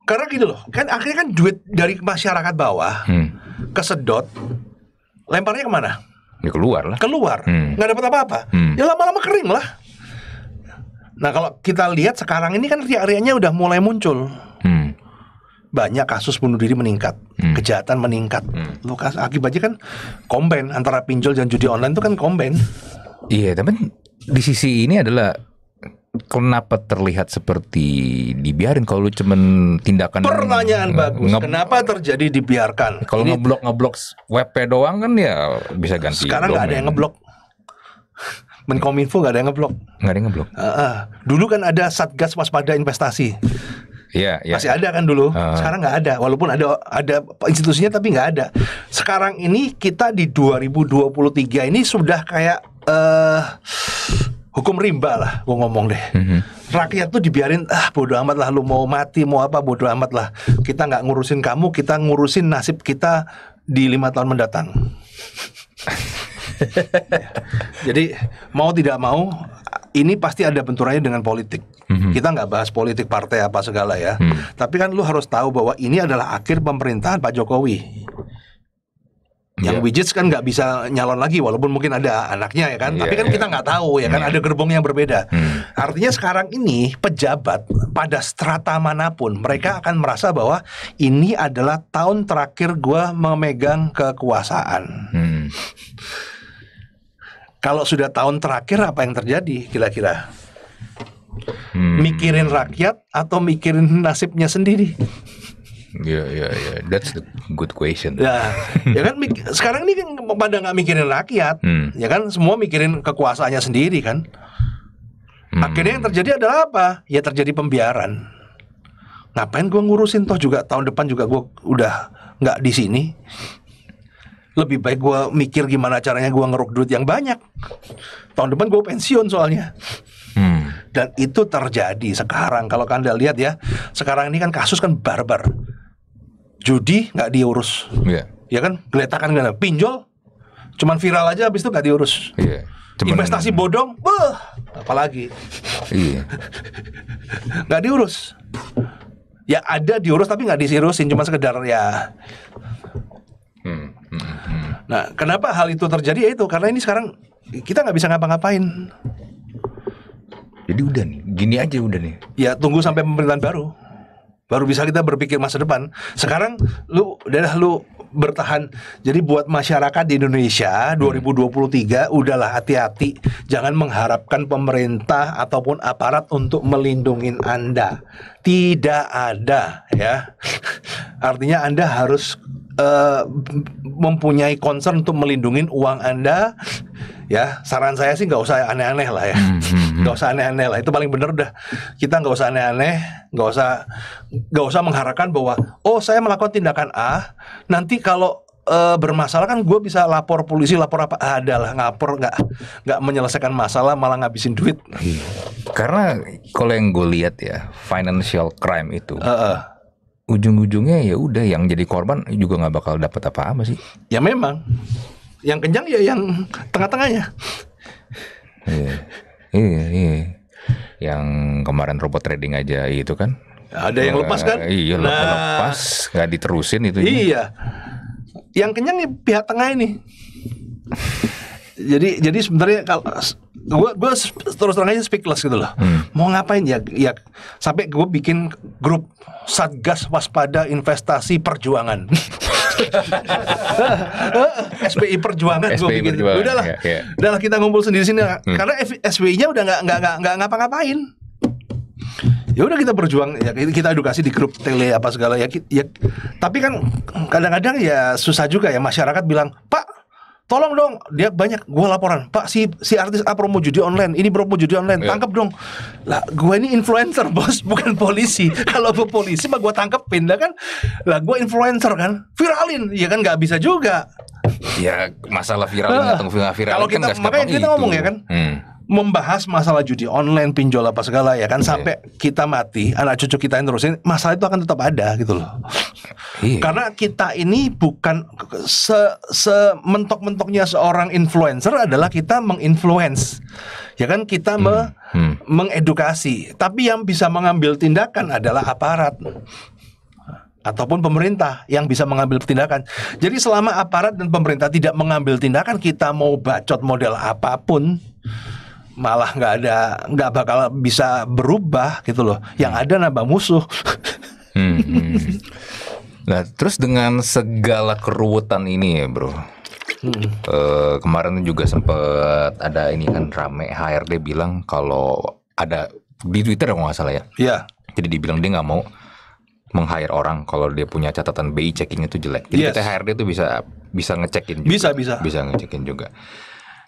karena gitu loh kan akhirnya kan duit dari masyarakat bawah hmm. kesedot lemparnya kemana ya keluar lah keluar hmm. nggak dapat apa-apa hmm. ya lama-lama kering lah nah kalau kita lihat sekarang ini kan riak-riaknya udah mulai muncul hmm. banyak kasus bunuh diri meningkat hmm. kejahatan meningkat hmm. Lukas akibatnya kan komben antara pinjol dan judi online itu kan komben iya tapi di sisi ini adalah kenapa terlihat seperti dibiarin kalau lu cuman tindakan pertanyaan bagus kenapa terjadi dibiarkan kalau ngeblok ngeblok web doang kan ya bisa ganti sekarang nggak ada yang ngeblok Menkominfo nggak ada yang ngeblok nggak ada yang ngeblok uh, uh. dulu kan ada satgas waspada investasi Iya, yeah, masih ada kan dulu. Uh. Sekarang nggak ada, walaupun ada ada institusinya tapi nggak ada. Sekarang ini kita di 2023 ini sudah kayak uh, hukum rimba lah gue ngomong deh mm-hmm. rakyat tuh dibiarin ah bodoh amat lah lu mau mati mau apa bodoh amat lah kita nggak ngurusin kamu kita ngurusin nasib kita di lima tahun mendatang jadi mau tidak mau ini pasti ada benturannya dengan politik mm-hmm. kita nggak bahas politik partai apa segala ya mm. tapi kan lu harus tahu bahwa ini adalah akhir pemerintahan Pak Jokowi yang yeah. widgets kan nggak bisa nyalon lagi walaupun mungkin ada anaknya ya kan yeah, tapi iya, kan yeah. kita nggak tahu ya kan yeah. ada gerbong yang berbeda hmm. artinya sekarang ini pejabat pada strata manapun mereka hmm. akan merasa bahwa ini adalah tahun terakhir gue memegang kekuasaan hmm. kalau sudah tahun terakhir apa yang terjadi kira-kira hmm. mikirin rakyat atau mikirin nasibnya sendiri Iya iya iya. That's the good question. Ya, ya kan sekarang ini kan pada nggak mikirin rakyat, hmm. ya kan semua mikirin kekuasaannya sendiri kan. Hmm. Akhirnya yang terjadi adalah apa? Ya terjadi pembiaran. Ngapain gue ngurusin toh juga tahun depan juga gue udah nggak di sini. Lebih baik gue mikir gimana caranya gue ngeruk duit yang banyak. Tahun depan gue pensiun soalnya. Hmm. Dan itu terjadi sekarang. Kalau kalian lihat ya, sekarang ini kan kasus kan barbar judi nggak diurus yeah. ya kan geletakan gak pinjol cuman viral aja habis itu nggak diurus yeah. Cuman... investasi bodong beuh, apalagi iya. nggak yeah. diurus ya ada diurus tapi nggak disirusin cuma sekedar ya hmm, hmm, hmm. nah kenapa hal itu terjadi ya itu karena ini sekarang kita nggak bisa ngapa-ngapain jadi udah nih gini aja udah nih ya tunggu sampai pemerintahan baru baru bisa kita berpikir masa depan. Sekarang lu udah lu bertahan. Jadi buat masyarakat di Indonesia 2023 hmm. udahlah hati-hati jangan mengharapkan pemerintah ataupun aparat untuk melindungi Anda. Tidak ada ya. Artinya Anda harus uh, mempunyai concern untuk melindungi uang anda ya saran saya sih nggak usah aneh-aneh lah ya hmm, hmm, hmm. nggak usah aneh-aneh lah itu paling benar dah kita nggak usah aneh-aneh nggak usah nggak usah mengharapkan bahwa oh saya melakukan tindakan A nanti kalau E, bermasalah kan gue bisa lapor polisi lapor apa ada lah ngapor nggak nggak menyelesaikan masalah malah ngabisin duit iya. karena kalau yang gue lihat ya financial crime itu uh -uh ujung-ujungnya ya udah yang jadi korban juga nggak bakal dapat apa-apa sih. Ya memang. Yang kenyang ya yang tengah-tengahnya. iya. Iya, iya. Yang kemarin robot trading aja itu kan. Ada yang lepas kan? Iya, nah, lepas, nggak diterusin itu. Iya. Yang kenyang ya pihak tengah ini. jadi jadi sebenarnya kalau gue nah, gue terus terang aja speechless gitu loh hmm. mau ngapain ya ya sampai gue bikin grup satgas waspada investasi perjuangan SPI Perjuangan gue bikin perjuangan, udahlah ya, ya. udahlah kita ngumpul sendiri sini hmm. karena SPI-nya udah nggak nggak nggak ngapa-ngapain ya udah kita berjuang ya kita edukasi di grup tele apa segala ya, ya tapi kan kadang-kadang ya susah juga ya masyarakat bilang pak tolong dong dia banyak gue laporan pak si si artis A promo judi online ini promo judi online yeah. tangkap dong lah gue ini influencer bos bukan polisi kalau gue polisi mah gue tangkap pindah kan lah gue influencer kan viralin ya kan nggak bisa juga ya masalah viral atau viral kalau kan kita kan makanya kita itu. ngomong ya kan hmm membahas masalah judi online, pinjol apa segala ya kan okay. Iya. sampai kita mati, anak cucu kita yang terusin masalah itu akan tetap ada gitu loh. Yeah. Karena kita ini bukan se, se mentok-mentoknya seorang influencer adalah kita menginfluence. Ya kan kita hmm. Me, hmm. mengedukasi, tapi yang bisa mengambil tindakan adalah aparat ataupun pemerintah yang bisa mengambil tindakan. Jadi selama aparat dan pemerintah tidak mengambil tindakan, kita mau bacot model apapun malah nggak ada nggak bakal bisa berubah gitu loh. Yang hmm. ada nambah musuh. hmm, hmm. Nah, terus dengan segala keruwetan ini ya, Bro. Hmm. Uh, kemarin juga sempet ada ini kan rame HRD bilang kalau ada di Twitter kalau nggak salah ya. Iya. Jadi dibilang dia nggak mau meng-hire orang kalau dia punya catatan BI checking itu jelek. Jadi yes. HRD itu bisa bisa ngecekin juga. Bisa, bisa. Bisa ngecekin juga.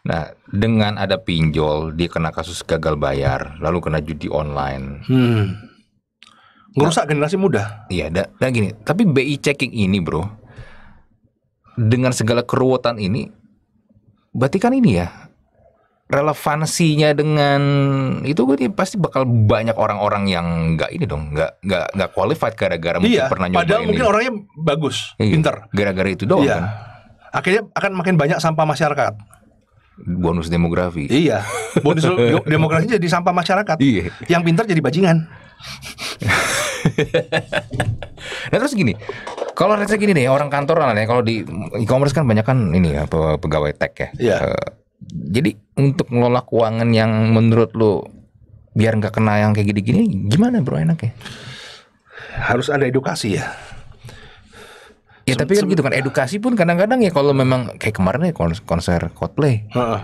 Nah, dengan ada pinjol, dia kena kasus gagal bayar, lalu kena judi online. Hmm. Ngerusak nah, generasi muda. Iya, dan, dan gini, tapi BI checking ini, Bro, dengan segala keruwetan ini berarti kan ini ya relevansinya dengan itu gue kan ya, pasti bakal banyak orang-orang yang nggak ini dong nggak nggak nggak qualified gara-gara iya, mungkin pernah nyoba padahal ini. mungkin orangnya bagus iya, pinter gara-gara itu doang iya. kan akhirnya akan makin banyak sampah masyarakat bonus demografi. Iya, bonus demografi jadi sampah masyarakat. Iya. Yang pintar jadi bajingan. nah terus gini, kalau rasa gini nih orang kantoran ya, kalau di e-commerce kan banyak kan ini ya pegawai tech ya. Iya. Uh, jadi untuk ngelola keuangan yang menurut lu biar nggak kena yang kayak gini-gini, gimana bro enak ya? Harus ada edukasi ya Ya tapi kan gitu kan edukasi pun kadang-kadang ya kalau memang kayak kemarin ya konser Coldplay. Heeh.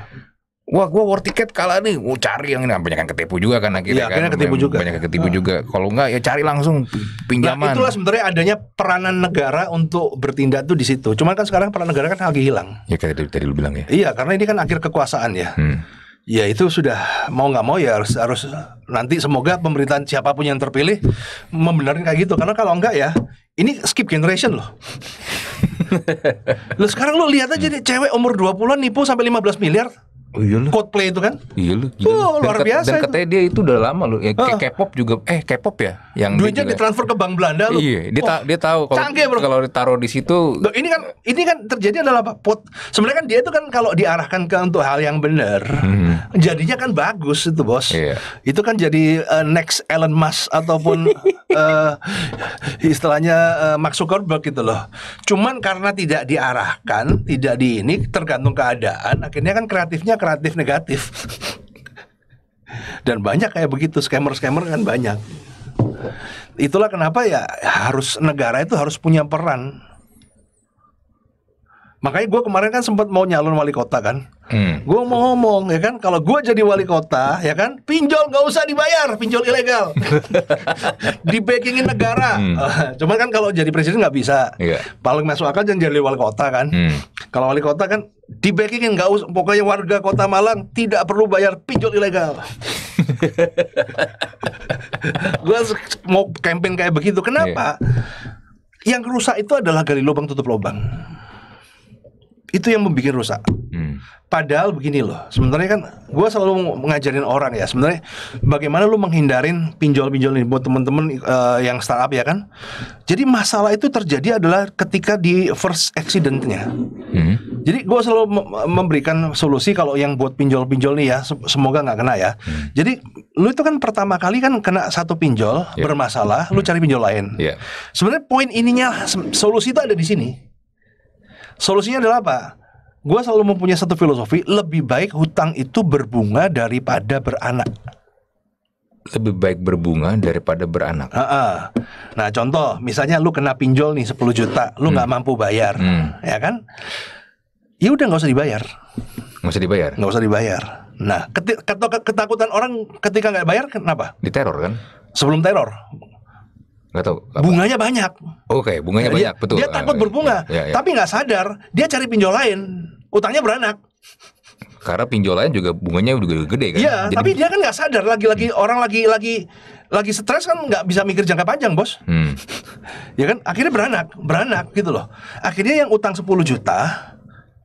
Wah, gua war tiket kalah nih. Gua cari yang ini nah, banyak yang ketipu juga kan akhirnya ya, kan. ketipu juga. Banyak yang ketipu juga. Kalau enggak ya cari langsung pinjaman. Nah, itulah sebenarnya adanya peranan negara untuk bertindak tuh di situ. Cuman kan sekarang peranan negara kan lagi hilang. Ya kayak tadi, tadi lu bilang ya. Iya, karena ini kan akhir kekuasaan ya. Hmm ya itu sudah mau nggak mau ya harus harus nanti semoga pemerintahan siapapun yang terpilih membenarkan kayak gitu karena kalau enggak ya ini skip generation loh lo sekarang lo lihat aja deh cewek umur 20-an nipu sampai 15 miliar Oh iya Coldplay itu kan? Iya loh. Oh, luar dan biasa. Dan katanya dia itu udah lama loh. Ya, uh. K-pop juga. Eh K-pop ya? Yang duitnya di transfer ke bank Belanda loh. Iya. Dia, oh. ta dia tahu kalau Canggih, bro. kalau ditaruh di situ. Loh, ini kan ini kan terjadi adalah apa? Pot. Sebenarnya kan dia itu kan kalau diarahkan ke untuk hal yang benar, hmm. jadinya kan bagus itu bos. Iya. Itu kan jadi uh, next Elon Musk ataupun uh, istilahnya uh, Mark Zuckerberg gitu loh. Cuman karena tidak diarahkan, tidak di ini, tergantung keadaan. Akhirnya kan kreatifnya kreatif negatif. Dan banyak kayak begitu scammer-scammer kan banyak. Itulah kenapa ya harus negara itu harus punya peran. Makanya gue kemarin kan sempat mau nyalon wali kota kan. Hmm. Gue mau ngomong ya kan, kalau gue jadi wali kota ya kan, pinjol nggak usah dibayar, pinjol ilegal, di backingin negara. Hmm. cuman kan kalau jadi presiden nggak bisa. Yeah. Paling masuk akal jangan jadi wali kota kan. Hmm. Kalau wali kota kan di backingin nggak usah, pokoknya warga kota Malang tidak perlu bayar pinjol ilegal. gue mau campaign kayak begitu, kenapa? Yeah. Yang rusak itu adalah gali lubang tutup lubang itu yang membuat rusak. Hmm. Padahal begini loh, sebenarnya kan gue selalu mengajarin orang ya sebenarnya bagaimana lu menghindarin pinjol-pinjol ini buat temen-temen uh, yang startup ya kan. Jadi masalah itu terjadi adalah ketika di first accidentnya. Hmm. Jadi gue selalu memberikan solusi kalau yang buat pinjol-pinjol nih ya, semoga nggak kena ya. Hmm. Jadi lu itu kan pertama kali kan kena satu pinjol yeah. bermasalah, hmm. lu cari pinjol lain. Yeah. Sebenarnya poin ininya solusi itu ada di sini. Solusinya adalah apa? Gue selalu mempunyai satu filosofi, lebih baik hutang itu berbunga daripada beranak. Lebih baik berbunga daripada beranak. Uh -uh. Nah contoh, misalnya lu kena pinjol nih 10 juta, lu hmm. nggak gak mampu bayar, hmm. ya kan? Ya udah gak usah dibayar. Gak usah dibayar. Gak usah dibayar. Nah, ketika, ketakutan orang ketika gak bayar kenapa? Diteror kan? Sebelum teror, Gak tahu. Apa? Bunganya banyak. Oke, okay, bunganya nah, banyak, dia, betul. Dia takut ah, berbunga, ya, ya, ya. tapi nggak sadar dia cari pinjol lain, utangnya beranak. Karena pinjol lain juga bunganya juga gede kan. Iya, tapi dia kan nggak sadar lagi-lagi hmm. orang lagi lagi lagi stres kan nggak bisa mikir jangka panjang, Bos. Hmm. ya kan akhirnya beranak, beranak gitu loh. Akhirnya yang utang 10 juta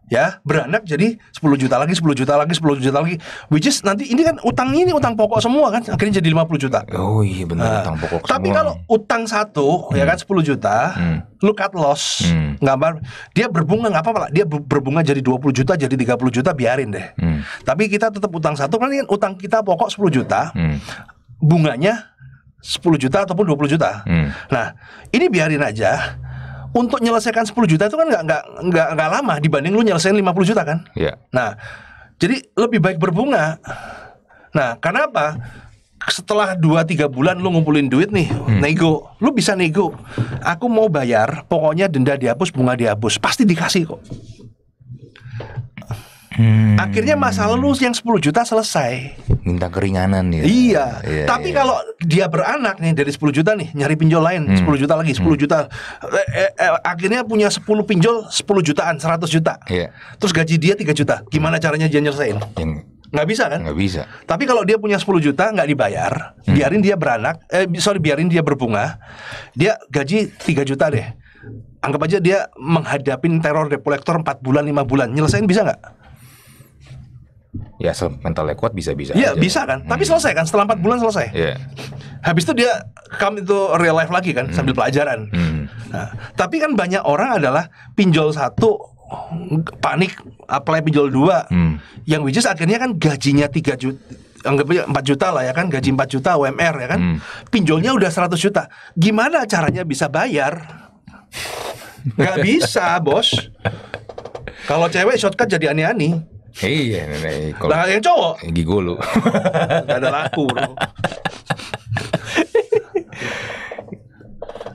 ya beranak jadi 10 juta lagi 10 juta lagi 10 juta lagi which is nanti ini kan utang ini utang pokok semua kan akhirnya jadi 50 juta oh iya benar nah, utang pokok tapi semua tapi kalau utang satu hmm. ya kan 10 hmm. juta hmm. lu cut loss hmm. gambar dia berbunga nggak apa-apa dia berbunga jadi 20 juta jadi 30 juta biarin deh hmm. tapi kita tetap utang satu kan ini utang kita pokok 10 juta hmm. bunganya 10 juta ataupun 20 juta hmm. nah ini biarin aja untuk menyelesaikan 10 juta itu kan nggak nggak nggak nggak lama dibanding lu nyelesain 50 juta kan. Iya. Nah, jadi lebih baik berbunga. Nah, karena apa? setelah 2-3 bulan lu ngumpulin duit nih hmm. nego lu bisa nego aku mau bayar pokoknya denda dihapus bunga dihapus pasti dikasih kok Hmm. Akhirnya masalah lu yang 10 juta selesai. Minta keringanan ya. Iya. iya Tapi iya. kalau dia beranak nih dari 10 juta nih nyari pinjol lain hmm. 10 juta lagi 10 hmm. juta eh, eh, eh, akhirnya punya 10 pinjol 10 jutaan 100 juta. Iya. Terus gaji dia 3 juta. Gimana hmm. caranya dia nyelesain? Yang nggak bisa kan? Nggak bisa. Tapi kalau dia punya 10 juta nggak dibayar, hmm. biarin dia beranak, eh sorry biarin dia berbunga, dia gaji 3 juta deh. Anggap aja dia menghadapi teror debt collector 4 bulan 5 bulan, nyelesain bisa nggak? Ya, mentalnya kuat bisa-bisa. Iya, -bisa, bisa kan. Hmm. Tapi selesai kan setelah empat bulan selesai. Yeah. Habis itu dia come itu real life lagi kan hmm. sambil pelajaran. Hmm. Nah, tapi kan banyak orang adalah pinjol satu panik apply pinjol dua. Hmm. Yang which is akhirnya kan gajinya 3 juta anggapnya 4 juta lah ya kan gaji 4 juta UMR ya kan. Hmm. Pinjolnya udah 100 juta. Gimana caranya bisa bayar? Gak bisa, Bos. Kalau cewek shortcut jadi aneh-aneh. Iya, nenek kalau nah, yang cowok gigi gulu. Oh, Gak ada laku, Bro.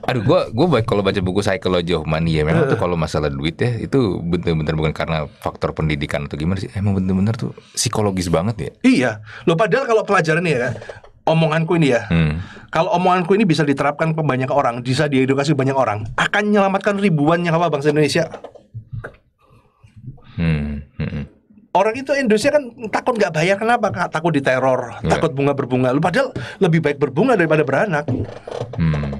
Aduh, gua gua baik kalau baca buku Psychology of Money ya, memang uh. tuh kalau masalah duit ya itu bener-bener bukan karena faktor pendidikan atau gimana sih, emang bener-bener tuh psikologis banget ya. Iya. Lo padahal kalau pelajaran ya, omonganku ini ya. Hmm. Kalau omonganku ini bisa diterapkan ke banyak orang, bisa diedukasi banyak orang, akan menyelamatkan ribuan nyawa bangsa Indonesia. Hmm. Hmm. hmm orang itu Indonesia kan takut nggak bayar kenapa kak takut diteror yeah. takut bunga berbunga lu padahal lebih baik berbunga daripada beranak hmm.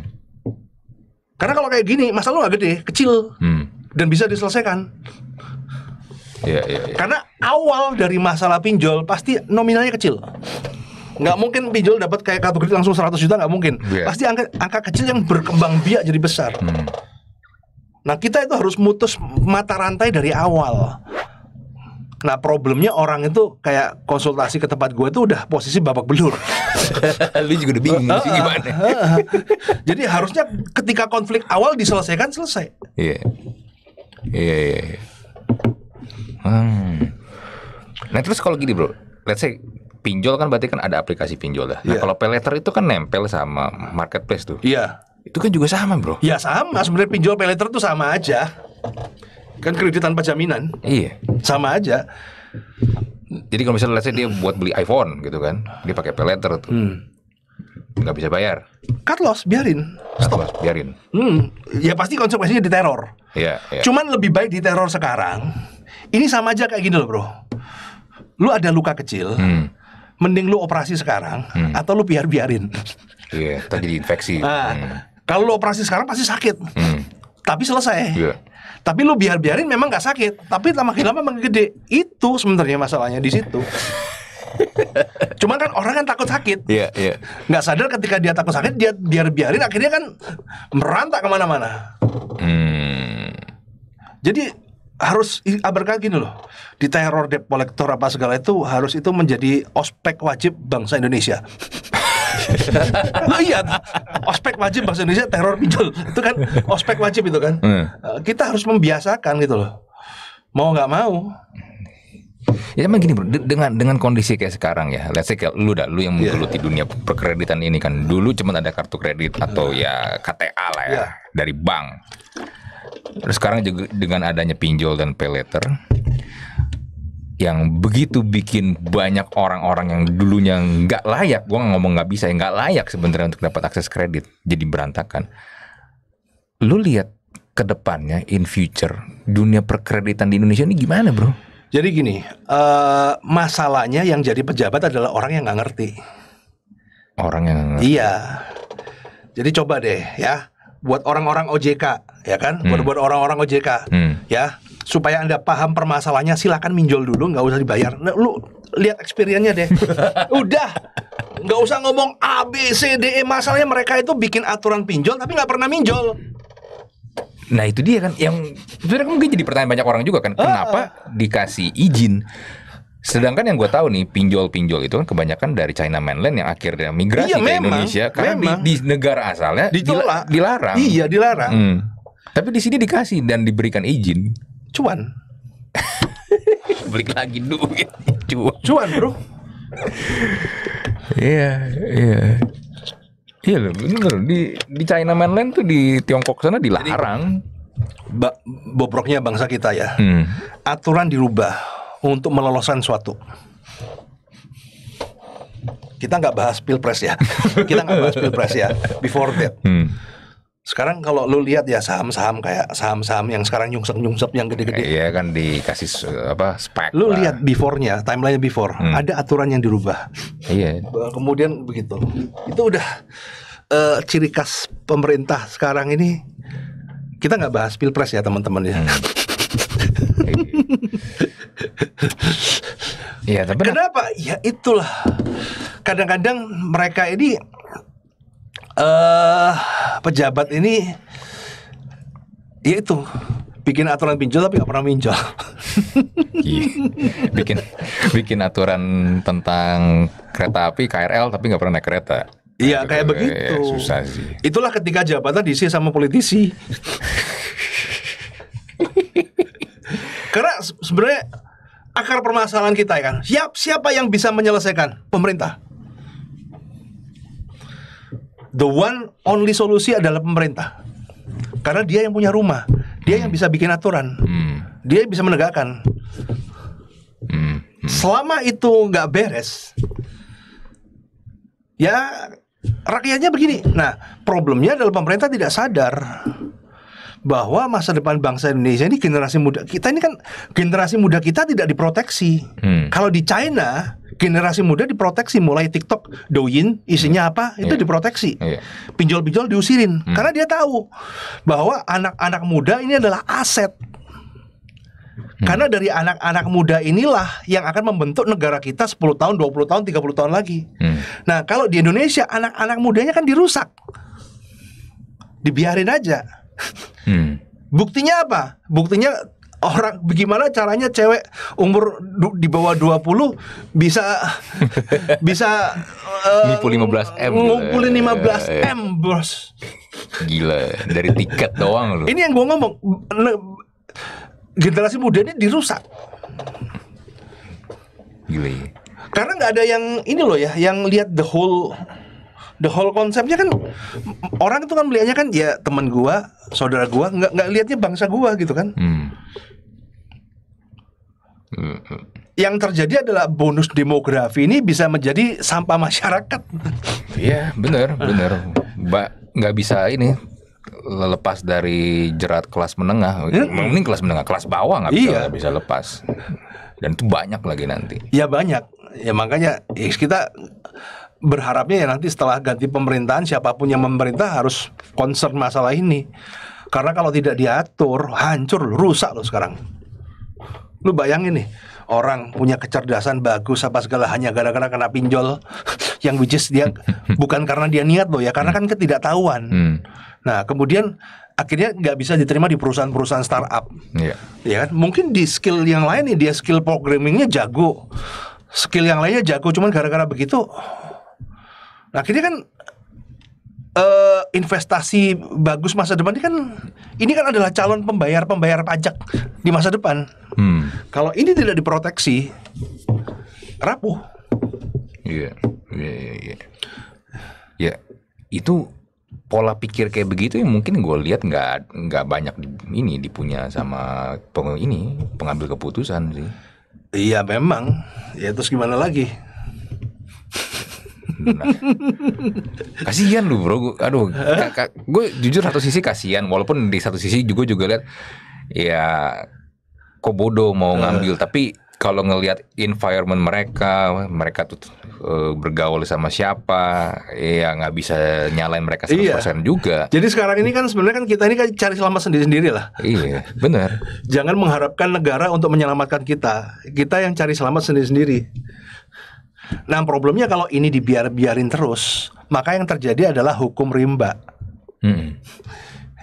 karena kalau kayak gini masalah lu nggak gede kecil hmm. dan bisa diselesaikan yeah, yeah, yeah. karena awal dari masalah pinjol pasti nominalnya kecil nggak mungkin pinjol dapat kayak kartu kredit langsung 100 juta nggak mungkin yeah. pasti angka angka kecil yang berkembang biak jadi besar hmm. nah kita itu harus mutus mata rantai dari awal Nah problemnya orang itu kayak konsultasi ke tempat gue itu udah posisi babak belur. Lu juga udah bingung sih gimana. Jadi harusnya ketika konflik awal diselesaikan selesai. Iya. iya. Iya iya. Hmm. Nah terus kalau gini bro, let's say pinjol kan berarti kan ada aplikasi pinjol lah. Nah yeah. kalau peleter itu kan nempel sama marketplace tuh. Iya. Yeah. Itu kan juga sama bro. Iya sama, sebenarnya pinjol peleter tuh sama aja. Kan kredit tanpa jaminan. Iya. Sama aja. Jadi kalau misalnya let's say dia buat beli iPhone gitu kan, dia pakai pay letter tuh. Hmm nggak bisa bayar. Cut loss, biarin. Cut Stop. Loss, biarin. Hmm, ya pasti konsekuensinya diteror. Iya. Yeah, Cuman lebih baik diteror sekarang. Ini sama aja kayak gini loh bro. Lu ada luka kecil, hmm. mending lu operasi sekarang hmm. atau lu biar biarin. Iya, yeah, infeksi. Nah, hmm. Kalau lu operasi sekarang pasti sakit, hmm. tapi selesai. Yeah tapi lu biar biarin memang nggak sakit tapi lama lama makin gede itu sebenarnya masalahnya di situ Cuman kan orang kan takut sakit. Iya, yeah, Yeah. Nggak sadar ketika dia takut sakit, dia biar biarin akhirnya kan merantak kemana-mana. Hmm. Jadi harus abarkan gini loh di teror debt collector apa segala itu harus itu menjadi ospek wajib bangsa Indonesia lo nah, iya ospek wajib bahasa Indonesia teror pinjol itu kan ospek wajib itu kan hmm. kita harus membiasakan gitu loh mau nggak mau Ya emang gini bro, dengan dengan kondisi kayak sekarang ya, let's say kayak lu dah, lu yang iya. menggeluti yeah. dunia perkreditan ini kan, dulu cuma ada kartu kredit atau ya KTA lah ya yeah. dari bank. Terus sekarang juga dengan adanya pinjol dan pay letter, yang begitu bikin banyak orang-orang yang dulunya nggak layak, gue ngomong nggak bisa, nggak layak sebenarnya untuk dapat akses kredit, jadi berantakan. Lu lihat ke depannya in future dunia perkreditan di Indonesia ini gimana bro? Jadi gini, uh, masalahnya yang jadi pejabat adalah orang yang nggak ngerti. Orang yang ngerti. Iya. Jadi coba deh ya, buat orang-orang OJK ya kan, hmm. buat buat orang-orang OJK hmm. ya supaya anda paham permasalahannya silahkan minjol dulu nggak usah dibayar nah, lu lihat experience-nya deh udah nggak usah ngomong A B C D E masalahnya mereka itu bikin aturan pinjol tapi nggak pernah minjol nah itu dia kan yang sebenarnya mungkin jadi pertanyaan banyak orang juga kan ah. kenapa dikasih izin Sedangkan yang gue tahu nih pinjol-pinjol itu kan kebanyakan dari China mainland yang akhirnya migrasi iya, ke memang, Indonesia karena memang. Di, di negara asalnya ditolak, dilarang. Iya dilarang. Hmm. Tapi di sini dikasih dan diberikan izin cuan balik lagi duit cuan cuan bro iya iya iya loh bener di di China mainland tuh di Tiongkok sana dilarang Jadi, ba bobroknya bangsa kita ya hmm. aturan dirubah untuk meloloskan suatu kita nggak bahas pilpres ya kita nggak bahas pilpres ya before that hmm sekarang kalau lu lihat ya saham-saham kayak saham-saham yang sekarang nyungsep-nyungsep yang gede-gede. Iya kan dikasih apa spek. Lu lihat before-nya, timeline before. Hmm. Ada aturan yang dirubah. Iya. Kemudian begitu. Itu udah uh, ciri khas pemerintah sekarang ini. Kita nggak bahas pilpres ya teman-teman ya. Hmm. Iya. iya, tapi kenapa? Ya itulah. Kadang-kadang mereka ini uh, pejabat ini ya itu bikin aturan pinjol tapi gak pernah pinjol. Iya. bikin bikin aturan tentang kereta api KRL tapi nggak pernah naik kereta. Iya kayak kayak begitu. Iya, susah sih. Itulah ketika jabatan diisi sama politisi. Karena sebenarnya akar permasalahan kita ya kan. Siap siapa yang bisa menyelesaikan? Pemerintah the one only solusi adalah pemerintah. Karena dia yang punya rumah, dia yang bisa bikin aturan, hmm. dia bisa menegakkan. Hmm. Hmm. Selama itu nggak beres, ya rakyatnya begini. Nah, problemnya adalah pemerintah tidak sadar bahwa masa depan bangsa Indonesia ini generasi muda kita ini kan generasi muda kita tidak diproteksi. Hmm. Kalau di China generasi muda diproteksi mulai TikTok, Douyin isinya hmm. apa itu yeah. diproteksi. pinjol iya. Pinjol-pinjol diusirin hmm. karena dia tahu bahwa anak-anak muda ini adalah aset. Hmm. Karena dari anak-anak muda inilah yang akan membentuk negara kita 10 tahun, 20 tahun, 30 tahun lagi. Hmm. Nah, kalau di Indonesia anak-anak mudanya kan dirusak. Dibiarin aja. Hmm. Buktinya apa? Buktinya orang bagaimana caranya cewek umur du, di bawah 20 bisa bisa uh, ngumpulin 15 M. Ngumpulin 15 M, Bos. Gila, dari tiket doang loh. Ini yang gua ngomong generasi muda ini dirusak. Gila ya. Karena nggak ada yang ini loh ya, yang lihat the whole the whole konsepnya kan orang itu kan melihatnya kan ya teman gua, saudara gua, nggak nggak lihatnya bangsa gua gitu kan. Hmm. Yang terjadi adalah bonus demografi ini bisa menjadi sampah masyarakat. Iya, benar, benar. Mbak nggak bisa ini lepas dari jerat kelas menengah, hmm? mending kelas menengah, kelas bawah nggak bisa, iya. bisa lepas. Dan itu banyak lagi nanti. Iya banyak. Ya makanya ya, kita berharapnya ya nanti setelah ganti pemerintahan siapapun yang memerintah harus concern masalah ini. Karena kalau tidak diatur, hancur, rusak loh sekarang. Lu bayangin nih, orang punya kecerdasan bagus apa segala hanya gara-gara kena pinjol yang which is dia bukan karena dia niat loh ya, karena hmm. kan ketidaktahuan. Hmm. Nah, kemudian akhirnya nggak bisa diterima di perusahaan-perusahaan startup. Yeah. Ya iya kan? Mungkin di skill yang lain nih dia skill programmingnya jago. Skill yang lainnya jago, cuman gara-gara begitu Nah, akhirnya kan uh, investasi bagus masa depan ini kan ini kan adalah calon pembayar pembayar pajak di masa depan. Hmm. Kalau ini tidak diproteksi, rapuh. Iya, iya, iya. iya. Ya, itu pola pikir kayak begitu yang mungkin gue lihat nggak nggak banyak ini dipunya sama peng, ini pengambil keputusan sih. Iya memang. Ya terus gimana lagi? kasihan lu bro, gua, aduh, gue jujur satu sisi kasihan, walaupun di satu sisi juga juga lihat ya kok bodoh mau eh. ngambil, tapi kalau ngelihat environment mereka, mereka tuh e, bergaul sama siapa, ya nggak bisa nyalain mereka 100% iya. juga. Jadi sekarang ini kan sebenarnya kan kita ini kan cari selamat sendiri-sendiri lah. Iya, benar. Jangan mengharapkan negara untuk menyelamatkan kita. Kita yang cari selamat sendiri-sendiri. Nah problemnya kalau ini dibiar-biarin terus, maka yang terjadi adalah hukum rimba. Hmm.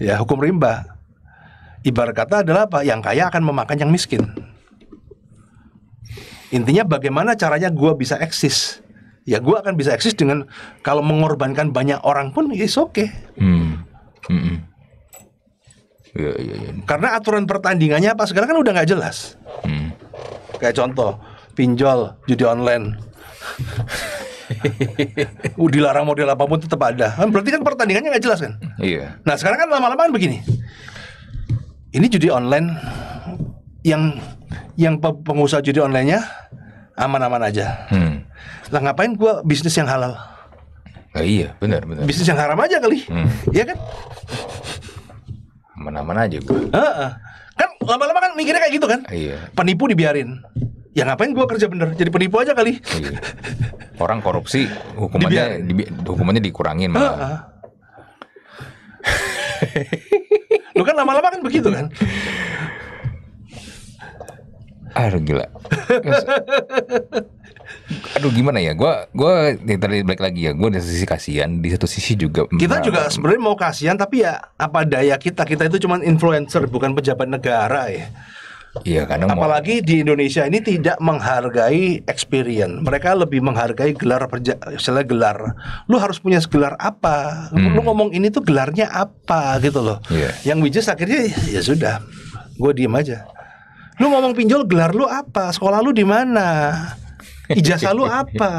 Ya hukum rimba. Ibarat kata adalah apa? Yang kaya akan memakan yang miskin. Intinya bagaimana caranya gue bisa eksis? Ya gue akan bisa eksis dengan kalau mengorbankan banyak orang pun ya, is oke. Okay. Hmm. Hmm. Ya, ya, ya. Karena aturan pertandingannya apa sekarang kan udah nggak jelas. Hmm. Kayak contoh pinjol judi online uh, dilarang model apapun tetap ada. Kan berarti kan pertandingannya nggak jelas kan? Iya. Nah sekarang kan lama-lama kan begini. Ini judi online yang yang pengusaha judi onlinenya aman-aman aja. Hmm. Lah ngapain gua bisnis yang halal? Nah, iya, benar, benar. Bisnis yang haram aja kali. Hmm. Iya kan? Aman-aman aja gua. Uh -uh. Kan lama-lama kan mikirnya kayak gitu kan? Iya. Penipu dibiarin ya ngapain gua kerja bener jadi penipu aja kali iya. orang korupsi hukumannya di, hukumannya dikurangin malah lu kan lama-lama kan begitu kan aduh gila aduh gimana ya gue gua ya, tadi balik lagi ya gue dari sisi kasihan di satu sisi juga kita juga sebenarnya mau kasihan tapi ya apa daya kita kita itu cuma influencer bukan pejabat negara ya Iya, kadang apalagi mau... di Indonesia ini tidak menghargai experience. Mereka lebih menghargai gelar perja misalnya gelar. Lu harus punya gelar apa? Hmm. Lu ngomong ini tuh gelarnya apa gitu loh. Yeah. Yang Wijes akhirnya ya sudah, gue diem aja. Lu ngomong pinjol gelar lu apa? Sekolah lu di mana? Ijazah lu apa?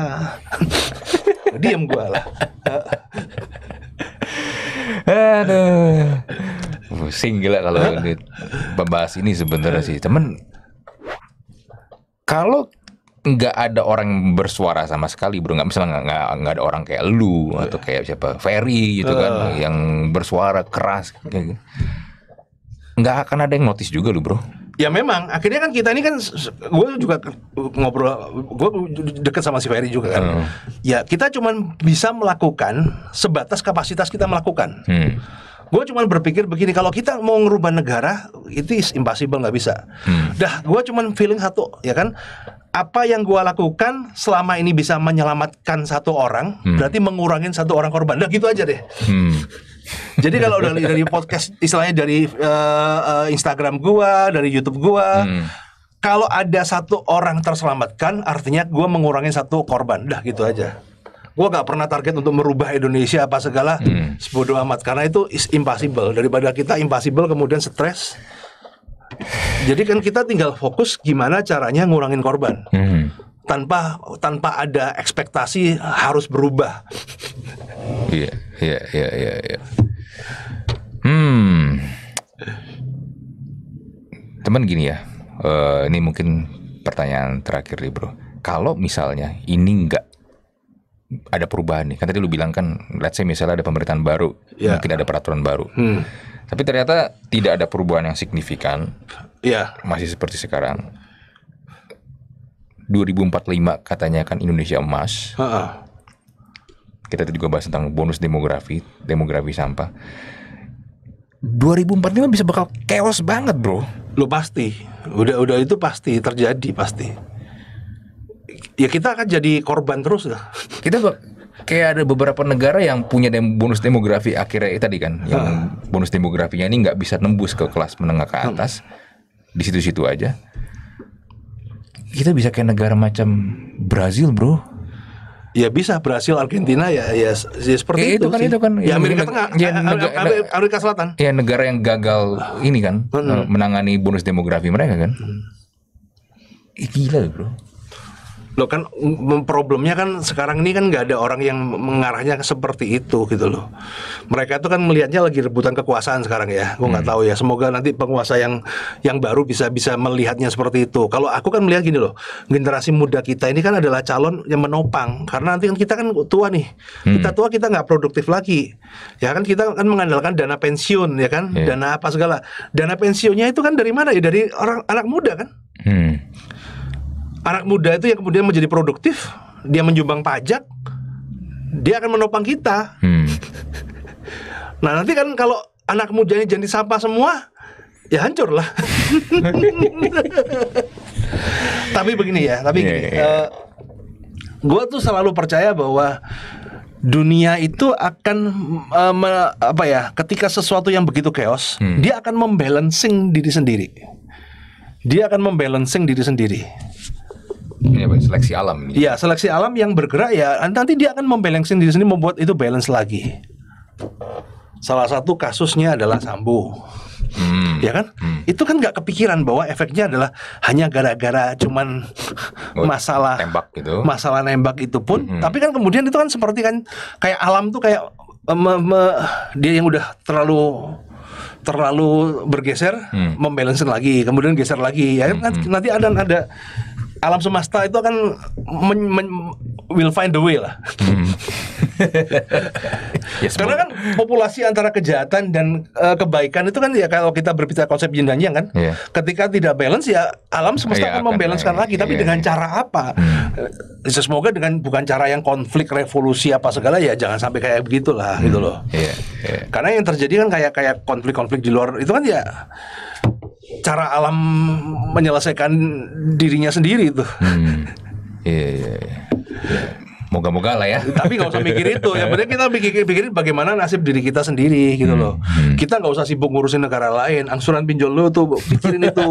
diem gue lah. Aduh pusing gila kalau ini membahas ini sebenarnya sih. Cuman kalau nggak ada orang bersuara sama sekali bro nggak misalnya nggak ada orang kayak lu atau iya. kayak siapa Ferry gitu kan yang bersuara keras gitu. nggak akan ada yang notice juga lu bro ya memang akhirnya kan kita ini kan gue juga ngobrol gue deket sama si Ferry juga kan hmm. ya kita cuman bisa melakukan sebatas kapasitas kita melakukan hmm. Gue cuma berpikir begini, kalau kita mau ngerubah negara itu is impossible nggak bisa. Hmm. Dah, gue cuma feeling satu, ya kan? Apa yang gue lakukan selama ini bisa menyelamatkan satu orang, hmm. berarti mengurangin satu orang korban. Dah gitu aja deh. Hmm. Jadi kalau dari, dari podcast, istilahnya dari uh, uh, Instagram gue, dari YouTube gue. Hmm kalau ada satu orang terselamatkan, artinya gue mengurangi satu korban. Dah gitu aja gue gak pernah target untuk merubah Indonesia apa segala hmm. sebodoh amat karena itu is impossible daripada kita impossible kemudian stres jadi kan kita tinggal fokus gimana caranya ngurangin korban hmm. tanpa tanpa ada ekspektasi harus berubah iya iya iya iya ya. hmm teman gini ya uh, ini mungkin pertanyaan terakhir nih bro kalau misalnya ini enggak ada perubahan nih. Kan tadi lu bilang kan, let's say misalnya ada pemerintahan baru, yeah. mungkin ada peraturan baru. Hmm. Tapi ternyata tidak ada perubahan yang signifikan. Iya. Masih seperti sekarang. 2045 katanya kan Indonesia emas. Uh -uh. Kita tadi juga bahas tentang bonus demografi, demografi sampah. 2045 bisa bakal chaos banget, Bro. lu pasti. Udah udah itu pasti terjadi pasti ya kita akan jadi korban terus lah. Kita kayak ada beberapa negara yang punya dem bonus demografi akhirnya tadi kan, yang hmm. bonus demografinya ini nggak bisa nembus ke kelas menengah ke hmm. atas, hmm. di situ-situ aja. Kita bisa kayak negara macam Brazil, bro. Ya bisa Brasil, Argentina ya ya, ya seperti ya, itu, kan sih. itu kan ya Amerika Tengah, ya, negara, Amerika, Amerika Selatan. Ya negara yang gagal ini kan hmm. menangani bonus demografi mereka kan. Hmm. Eh, gila bro lo kan problemnya kan sekarang ini kan nggak ada orang yang mengarahnya seperti itu gitu loh. Mereka itu kan melihatnya lagi rebutan kekuasaan sekarang ya. gua nggak hmm. tahu ya. Semoga nanti penguasa yang yang baru bisa bisa melihatnya seperti itu. Kalau aku kan melihat gini loh, generasi muda kita ini kan adalah calon yang menopang karena nanti kan kita kan tua nih. Hmm. Kita tua kita nggak produktif lagi. Ya kan kita kan mengandalkan dana pensiun ya kan, yeah. dana apa segala. Dana pensiunnya itu kan dari mana ya? Dari orang anak muda kan. Hmm anak muda itu yang kemudian menjadi produktif, dia menjumbang pajak, dia akan menopang kita. Hmm. nah nanti kan kalau anak muda ini jadi sampah semua, ya hancur lah. tapi begini ya, tapi yeah, gini, yeah. Iya, iya. Uh, gue tuh selalu percaya bahwa dunia itu akan uh, apa ya, ketika sesuatu yang begitu chaos, hmm. dia akan membalancing diri sendiri. Dia akan membalancing diri sendiri ini apa, seleksi alam ini. Iya, seleksi alam yang bergerak ya nanti dia akan membalancing di sini membuat itu balance lagi. Salah satu kasusnya adalah Sambo. Hmm. Ya kan? Hmm. Itu kan nggak kepikiran bahwa efeknya adalah hanya gara-gara cuman oh, masalah tembak gitu. Masalah nembak itu pun, hmm. tapi kan kemudian itu kan seperti kan kayak alam tuh kayak eh, me, me, dia yang udah terlalu terlalu bergeser hmm. membalancing lagi, kemudian geser lagi. Ya kan? hmm. nanti, hmm. nanti ada ada alam semesta itu akan men, men, will find the way lah. Hmm. yes, Karena kan populasi antara kejahatan dan uh, kebaikan itu kan ya kalau kita berbicara konsep yin dan yang kan, yeah. ketika tidak balance ya alam semesta yeah, akan, membalancekan lagi, tapi yeah, dengan yeah. cara apa? Hmm. Eh, semoga dengan bukan cara yang konflik, revolusi apa segala ya jangan sampai kayak begitulah gitu hmm. gitu loh. Yeah, yeah. Karena yang terjadi kan kayak kayak konflik-konflik di luar itu kan ya cara alam menyelesaikan dirinya sendiri Iya. Hmm. Iya, iya, iya. Ya, moga-moga lah ya. Tapi nggak usah mikir itu. Yang penting kita pikir pikirin bagaimana nasib diri kita sendiri gitu hmm, loh. Hmm. Kita nggak usah sibuk ngurusin negara lain. Angsuran pinjol lu tuh pikirin itu.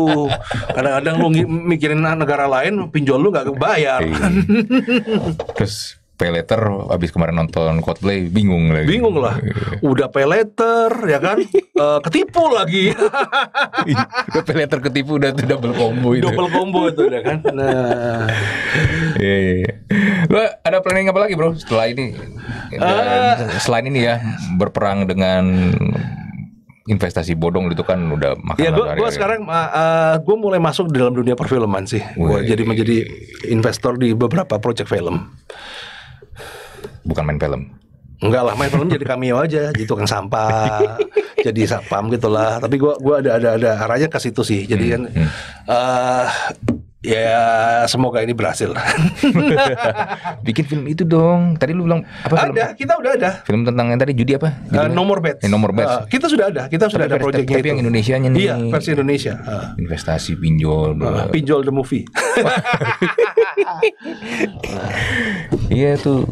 Kadang-kadang lu mikirin negara lain, pinjol lu nggak kebayar. Iya. Terus pay later abis kemarin nonton Coldplay bingung lagi. Bingung lah. Iya. Udah pay later ya kan? e, ketipu lagi. Iya, udah pay later ketipu udah double combo itu. Double combo itu udah ya kan. Nah. yeah. Iya, Lo ada planning apa lagi, Bro? Setelah ini uh, selain ini ya berperang dengan investasi bodong itu kan udah makan. Ya gue gue sekarang uh, eh, gue mulai masuk dalam dunia perfilman sih. Gue jadi menjadi investor di beberapa project film bukan main film. Enggak lah, main film jadi cameo aja, gitu kan, jadi tukang sampah, jadi satpam gitulah. Tapi gue gua ada ada ada arahnya ke situ sih. Jadi hmm, kan hmm. Uh, Ya semoga ini berhasil. Bikin film itu dong. Tadi lu bilang apa? Ada, kita udah ada. Film tentang yang tadi judi apa? Uh, nomor bet. nomor bet. Uh, kita sudah ada, kita sudah ada proyeknya. Tapi yang Indonesia nya nih. Iya, versi Indonesia. Uh. Investasi pinjol. Uh, pinjol the movie. Iya tuh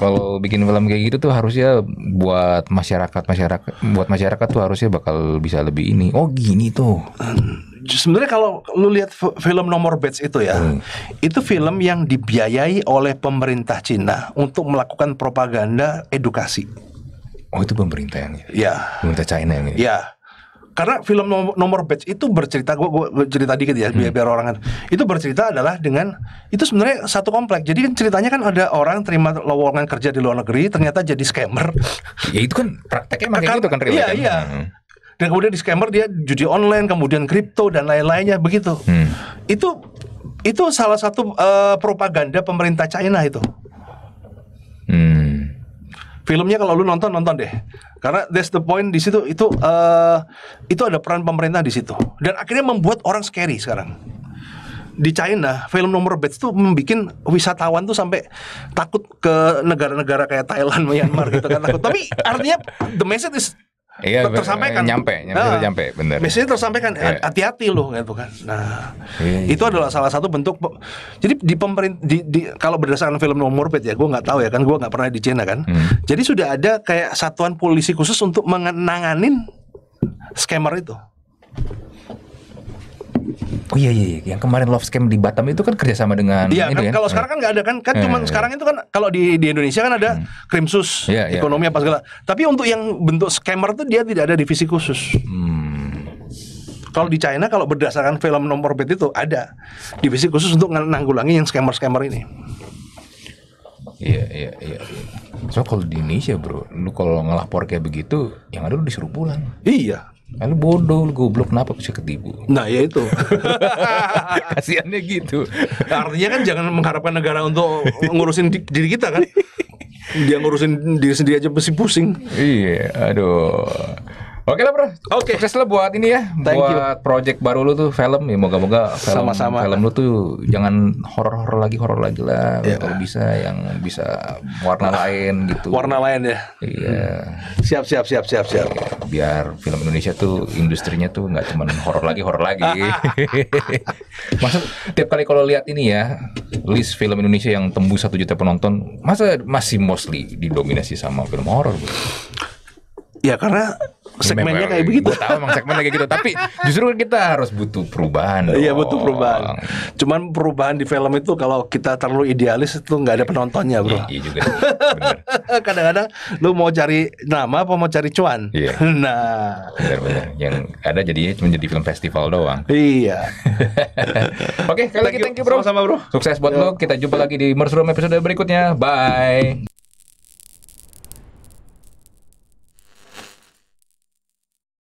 kalau bikin film kayak gitu tuh harusnya buat masyarakat masyarakat buat masyarakat tuh harusnya bakal bisa lebih ini. Oh gini tuh. Hmm sebenarnya kalau lu lihat film nomor batch itu ya, hmm. itu film yang dibiayai oleh pemerintah Cina untuk melakukan propaganda edukasi. Oh itu pemerintah yang ya. Pemerintah China yang ini. Ya. Karena film nomor, nomor batch itu bercerita gua, gua cerita dikit ya hmm. biar, biar orang kan. Itu bercerita adalah dengan itu sebenarnya satu komplek. Jadi kan ceritanya kan ada orang terima lowongan kerja di luar negeri ternyata jadi scammer. Ya itu kan prakteknya makanya gitu kan Iya, kan? iya. Hmm dan kemudian di scammer dia judi online, kemudian kripto dan lain-lainnya begitu. Hmm. Itu itu salah satu uh, propaganda pemerintah China itu. Hmm. Filmnya kalau lu nonton nonton deh, karena that's the point di situ itu uh, itu ada peran pemerintah di situ dan akhirnya membuat orang scary sekarang di China film nomor bed itu membuat wisatawan tuh sampai takut ke negara-negara kayak Thailand, Myanmar gitu kan takut. Tapi artinya the message is Iya, tersampaikan. Nyampe, nyampe, nah, nyampe, bener. Biasanya tersampaikan, iya. hati-hati yeah. loh, gitu kan. Nah, yeah, yeah. itu adalah salah satu bentuk. Jadi di pemerintah, di, di, kalau berdasarkan film nomor Morbid ya, gue nggak tahu ya kan, gue nggak pernah di Cina kan. Hmm. Jadi sudah ada kayak satuan polisi khusus untuk menanganin scammer itu. Oh iya, iya iya, yang kemarin love scam di Batam itu kan kerjasama dengan. Iya, kan, kan? kalau sekarang kan nggak ada kan, kan eh, iya, cuma iya, iya. sekarang itu kan kalau di di Indonesia kan ada hmm. krimsus, yeah, yeah. ekonomi apa segala. Tapi untuk yang bentuk scammer tuh dia tidak ada divisi khusus. Hmm. Kalau di China kalau berdasarkan film nomor bed itu ada divisi khusus untuk menanggulangi yang scammer-scammer ini. Iya iya iya. So kalau di Indonesia bro, lu kalau ngelapor kayak begitu, yang ada lu disuruh pulang. Iya, Eh, lu bodoh, lu goblok, kenapa bisa ketipu? Nah, ya itu. Kasiannya gitu. Artinya kan jangan mengharapkan negara untuk ngurusin diri kita kan. Dia ngurusin diri sendiri aja pasti pusing. Iya, aduh. Oke lah bro. Oke. Okay. Sukses lah buat ini ya, Thank buat you. project baru lu tuh film ya. Moga-moga film sama film lu tuh jangan horor-horor lagi, horor lagi lah. Yeah. Kalau bisa yang bisa warna lain gitu. Warna lain ya. Iya. Siap siap siap siap siap. Biar film Indonesia tuh industrinya tuh nggak cuman horor lagi, horor lagi. masa tiap kali kalau lihat ini ya, list film Indonesia yang tembus satu juta penonton, masa masih mostly didominasi sama film horor? Ya karena segmennya kayak begitu. Gue tahu emang segmennya kayak gitu, tapi justru kita harus butuh perubahan. Iya butuh perubahan. Cuman perubahan di film itu kalau kita terlalu idealis itu nggak ada penontonnya bro. Iya, iya juga. juga. Kadang-kadang lu mau cari nama apa mau cari cuan. Iya. Nah. Benar-benar. Yang ada jadinya cuma jadi film festival doang. Iya. Oke, okay, kita lagi bro. Sama-sama bro. Sukses buat Yo. lo. Kita jumpa lagi di Mersurum episode berikutnya. Bye.